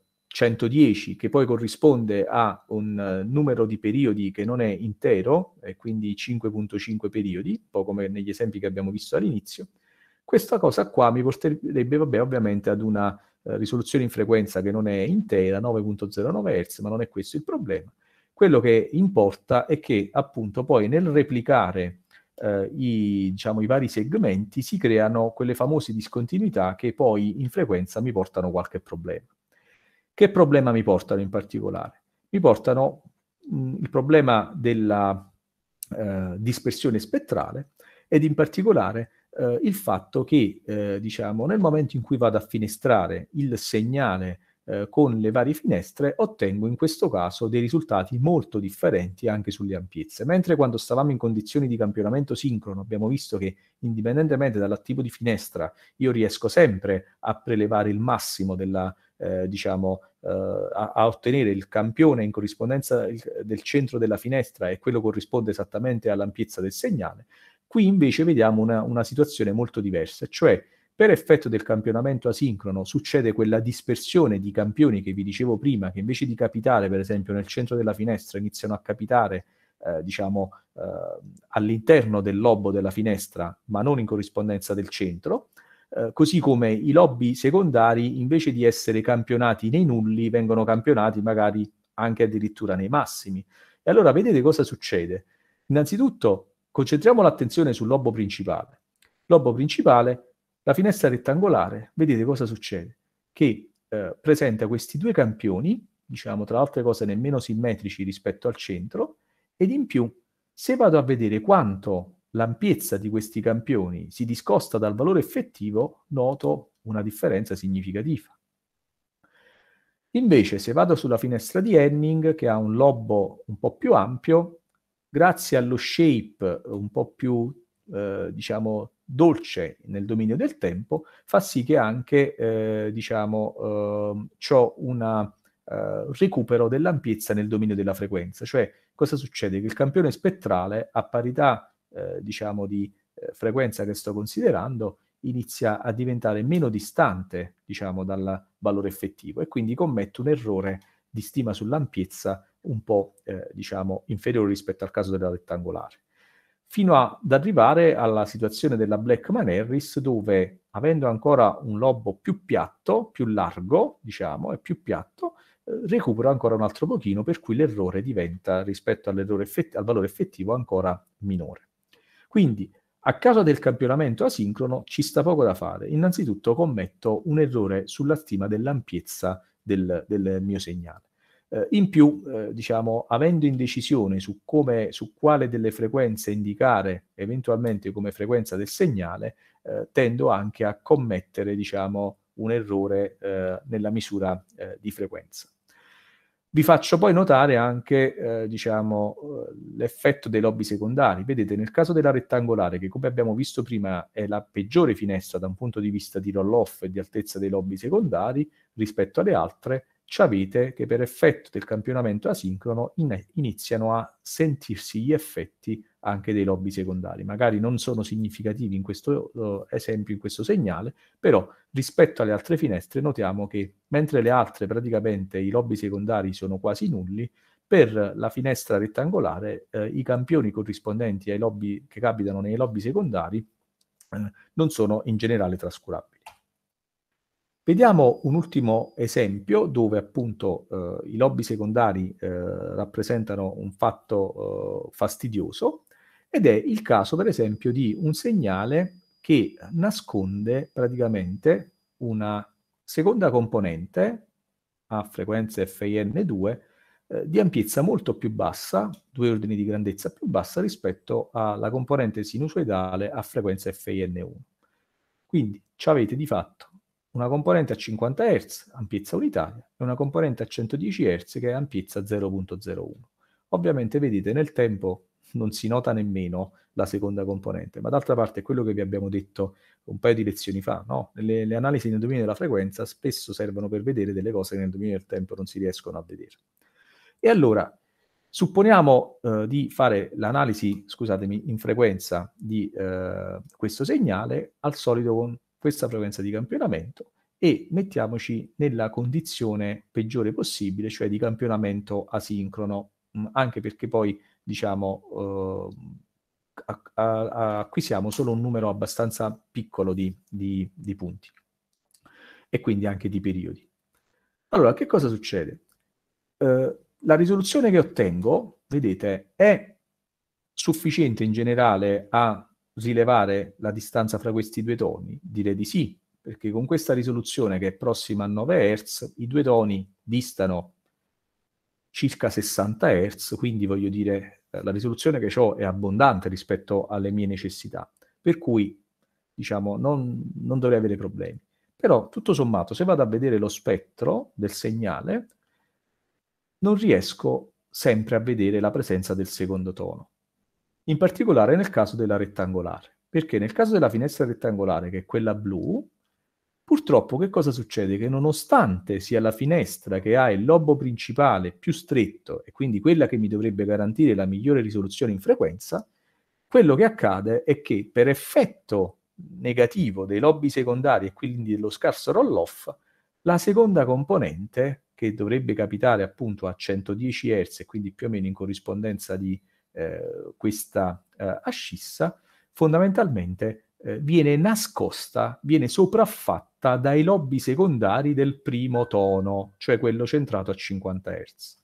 110, che poi corrisponde a un eh, numero di periodi che non è intero, e quindi 5.5 periodi, un po' come negli esempi che abbiamo visto all'inizio, questa cosa qua mi porterebbe vabbè, ovviamente ad una eh, risoluzione in frequenza che non è intera, 9.09 Hz, ma non è questo il problema. Quello che importa è che appunto poi nel replicare Uh, i, diciamo, i, vari segmenti, si creano quelle famose discontinuità che poi in frequenza mi portano qualche problema. Che problema mi portano in particolare? Mi portano mh, mm, il problema della eh, dispersione spettrale ed in particolare eh, il fatto che, eh, diciamo, nel momento in cui vado a finestrare il segnale eh, con le varie finestre, ottengo in questo caso dei risultati molto differenti anche sulle ampiezze. Mentre quando stavamo in condizioni di campionamento sincrono abbiamo visto che indipendentemente dal tipo di finestra io riesco sempre a prelevare il massimo della eh, diciamo, eh, a, a, ottenere il campione in corrispondenza del, del centro della finestra e quello corrisponde esattamente all'ampiezza del segnale. Qui invece vediamo una, una situazione molto diversa, cioè per effetto del campionamento asincrono succede quella dispersione di campioni che vi dicevo prima, che invece di capitare, per esempio, nel centro della finestra iniziano a capitare, eh, diciamo, eh, all'interno del lobo della finestra, ma non in corrispondenza del centro. Eh, così come i lobby secondari invece di essere campionati nei nulli vengono campionati magari anche addirittura nei massimi. E allora vedete cosa succede. Innanzitutto concentriamo l'attenzione sul lobo principale. Lobo principale, la finestra rettangolare, vedete cosa succede? Che eh, presenta questi due campioni, diciamo tra altre cose nemmeno simmetrici rispetto al centro, ed in più se vado a vedere quanto l'ampiezza di questi campioni si discosta dal valore effettivo, noto una differenza significativa. Invece, se vado sulla finestra di Henning, che ha un lobo un po' più ampio, grazie allo shape un po' più, eh, diciamo, dolce nel dominio del tempo, fa sì che anche, eh, diciamo, ehm, eh, ho un recupero dell'ampiezza nel dominio della frequenza. Cioè, cosa succede? Che il campione spettrale, a parità eh, diciamo di eh, frequenza che sto considerando inizia a diventare meno distante diciamo dal valore effettivo e quindi commetto un errore di stima sull'ampiezza un po' eh, diciamo inferiore rispetto al caso della rettangolare fino a, ad arrivare alla situazione della Blackman Harris dove avendo ancora un lobo più piatto, più largo, diciamo, e più piatto, eh, recupero ancora un altro pochino per cui l'errore diventa rispetto effetti, al valore effettivo ancora minore. Quindi, a causa del campionamento asincrono, ci sta poco da fare. Innanzitutto commetto un errore sulla stima dell'ampiezza del, del mio segnale. Eh, in più, eh, diciamo, avendo indecisione su, come, su quale delle frequenze indicare eventualmente come frequenza del segnale, eh, tendo anche a commettere, diciamo, un errore eh, nella misura eh, di frequenza. Vi faccio poi notare anche eh, diciamo, eh, l'effetto dei lobby secondari. Vedete, nel caso della rettangolare, che come abbiamo visto prima è la peggiore finestra da un punto di vista di roll-off e di altezza dei lobby secondari rispetto alle altre, ci avete che per effetto del campionamento asincrono in- iniziano a sentirsi gli effetti anche dei lobby secondari. Magari non sono significativi in questo uh, esempio, in questo segnale, però rispetto alle altre finestre notiamo che mentre le altre praticamente i lobby secondari sono quasi nulli, per la finestra rettangolare eh, i campioni corrispondenti ai lobby che capitano nei lobby secondari eh, non sono in generale trascurabili. Vediamo un ultimo esempio dove appunto eh, i lobby secondari eh, rappresentano un fatto eh, fastidioso ed è il caso per esempio di un segnale che nasconde praticamente una seconda componente a frequenza FIN2 eh, di ampiezza molto più bassa, due ordini di grandezza più bassa rispetto alla componente sinusoidale a frequenza FIN1. Quindi ci avete di fatto una componente a 50 Hz, ampiezza unitaria, e una componente a 110 Hz che è ampiezza 0.01. Ovviamente vedete nel tempo non si nota nemmeno la seconda componente, ma d'altra parte è quello che vi abbiamo detto un paio di lezioni fa, no? le, le, analisi nel dominio della frequenza spesso servono per vedere delle cose che nel dominio del tempo non si riescono a vedere. E allora, supponiamo eh, di fare l'analisi, scusatemi, in frequenza di eh, questo segnale, al solito con questa frequenza di campionamento e mettiamoci nella condizione peggiore possibile, cioè di campionamento asincrono, mm, anche perché poi diciamo eh, a, a, acquisiamo solo un numero abbastanza piccolo di, di, di punti e quindi anche di periodi. Allora, che cosa succede? Eh, la risoluzione che ottengo, vedete, è sufficiente in generale a rilevare la distanza fra questi due toni? Direi di sì, perché con questa risoluzione che è prossima a 9 Hz, i due toni distano circa 60 Hz, quindi voglio dire eh, la risoluzione che ho è abbondante rispetto alle mie necessità, per cui diciamo non, non dovrei avere problemi. Però tutto sommato se vado a vedere lo spettro del segnale non riesco sempre a vedere la presenza del secondo tono in particolare nel caso della rettangolare. Perché nel caso della finestra rettangolare, che è quella blu, purtroppo che cosa succede? Che nonostante sia la finestra che ha il lobo principale più stretto e quindi quella che mi dovrebbe garantire la migliore risoluzione in frequenza, quello che accade è che per effetto negativo dei lobby secondari e quindi dello scarso roll-off, la seconda componente, che dovrebbe capitare appunto a 110 Hz e quindi più o meno in corrispondenza di eh, questa eh, ascissa fondamentalmente eh, viene nascosta, viene sopraffatta dai lobby secondari del primo tono, cioè quello centrato a 50 Hz.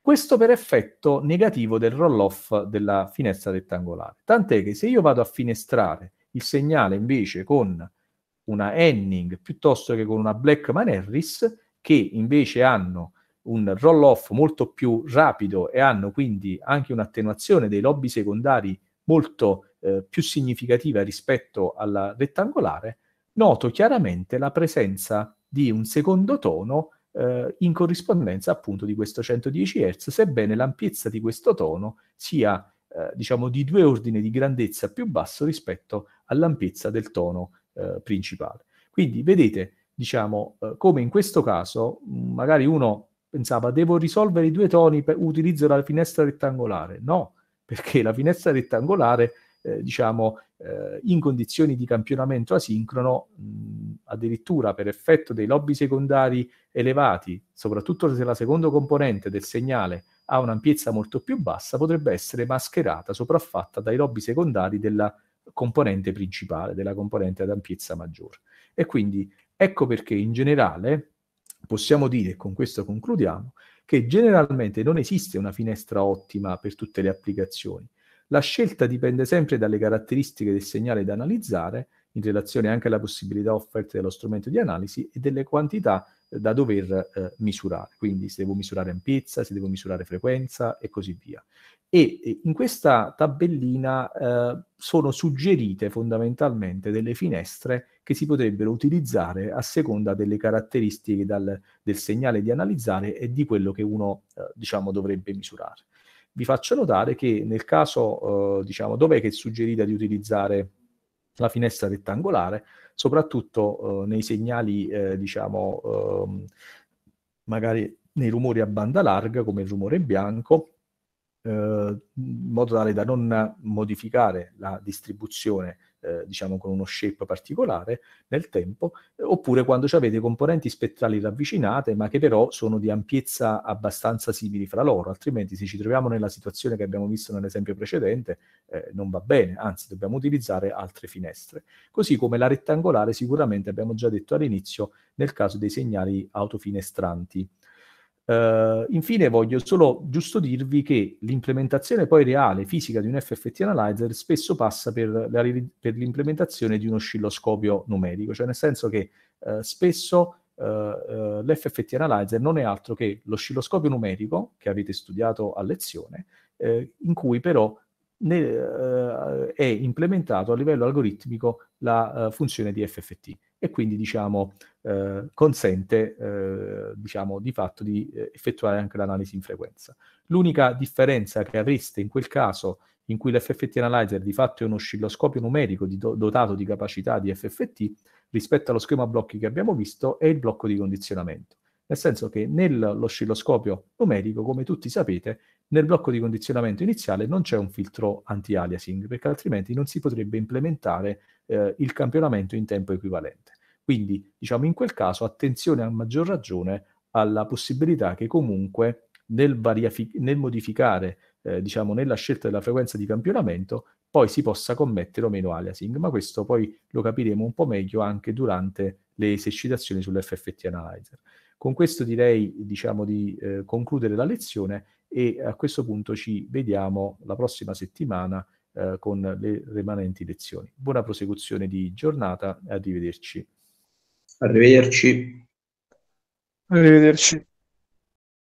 Questo per effetto negativo del roll-off della finestra rettangolare. Tant'è che se io vado a finestrare il segnale invece con una Henning piuttosto che con una Blackman Harris, che invece hanno un roll off molto più rapido e hanno quindi anche un'attenuazione dei lobby secondari molto eh, più significativa rispetto alla rettangolare, noto chiaramente la presenza di un secondo tono eh, in corrispondenza appunto di questo 110 Hz, sebbene l'ampiezza di questo tono sia eh, diciamo di due ordini di grandezza più basso rispetto all'ampiezza del tono eh, principale. Quindi vedete, diciamo, eh, come in questo caso magari uno pensava devo risolvere i due toni per utilizzo la finestra rettangolare. No, perché la finestra rettangolare, eh, diciamo, eh, in condizioni di campionamento asincrono, mh, addirittura per effetto dei lobby secondari elevati, soprattutto se la seconda componente del segnale ha un'ampiezza molto più bassa, potrebbe essere mascherata, sopraffatta dai lobby secondari della componente principale, della componente ad ampiezza maggiore. E quindi ecco perché in generale possiamo dire, e con questo concludiamo, che generalmente non esiste una finestra ottima per tutte le applicazioni. La scelta dipende sempre dalle caratteristiche del segnale da analizzare, in relazione anche alla possibilità offerta dallo strumento di analisi e delle quantità eh, da dover eh, misurare. Quindi se devo misurare ampiezza, se devo misurare frequenza e così via e in questa tabellina eh, sono suggerite fondamentalmente delle finestre che si potrebbero utilizzare a seconda delle caratteristiche dal, del segnale di analizzare e di quello che uno eh, diciamo, dovrebbe misurare. Vi faccio notare che nel caso, eh, diciamo, dov'è che è suggerita di utilizzare la finestra rettangolare, soprattutto eh, nei segnali, eh, diciamo, ehm, magari nei rumori a banda larga, come il rumore bianco, eh, in modo tale da non modificare la distribuzione eh, diciamo con uno shape particolare nel tempo, eh, oppure quando avete componenti spettrali ravvicinate ma che però sono di ampiezza abbastanza simili fra loro, altrimenti se ci troviamo nella situazione che abbiamo visto nell'esempio precedente eh, non va bene, anzi dobbiamo utilizzare altre finestre. Così come la rettangolare sicuramente abbiamo già detto all'inizio nel caso dei segnali autofinestranti. Uh, infine voglio solo giusto dirvi che l'implementazione poi reale, fisica di un FFT analyzer spesso passa per, la, per l'implementazione di un oscilloscopio numerico, cioè nel senso che uh, spesso uh, eh, l'FFT analyzer non è altro che l'oscilloscopio numerico che avete studiato a lezione, in cui però ne, è implementato a livello algoritmico la funzione di FFT e quindi diciamo, eh, consente eh, diciamo, di fatto di eh, effettuare anche l'analisi in frequenza. L'unica differenza che avreste in quel caso in cui l'FFT Analyzer di fatto è un oscilloscopio numerico di do- dotato di capacità di FFT rispetto allo schema blocchi che abbiamo visto è il blocco di condizionamento nel senso che nell'oscilloscopio numerico, come tutti sapete, nel blocco di condizionamento iniziale non c'è un filtro anti-aliasing, perché altrimenti non si potrebbe implementare eh, il campionamento in tempo equivalente. Quindi, diciamo, in quel caso attenzione a maggior ragione alla possibilità che comunque nel, variafi- nel modificare, eh, diciamo, nella scelta della frequenza di campionamento, poi si possa commettere o meno aliasing, ma questo poi lo capiremo un po' meglio anche durante le esercitazioni sull'FFT Analyzer. Con questo direi, diciamo, di eh, concludere la lezione e a questo punto ci vediamo la prossima settimana eh, con le rimanenti lezioni. Buona prosecuzione di giornata e arrivederci. Arrivederci. Arrivederci.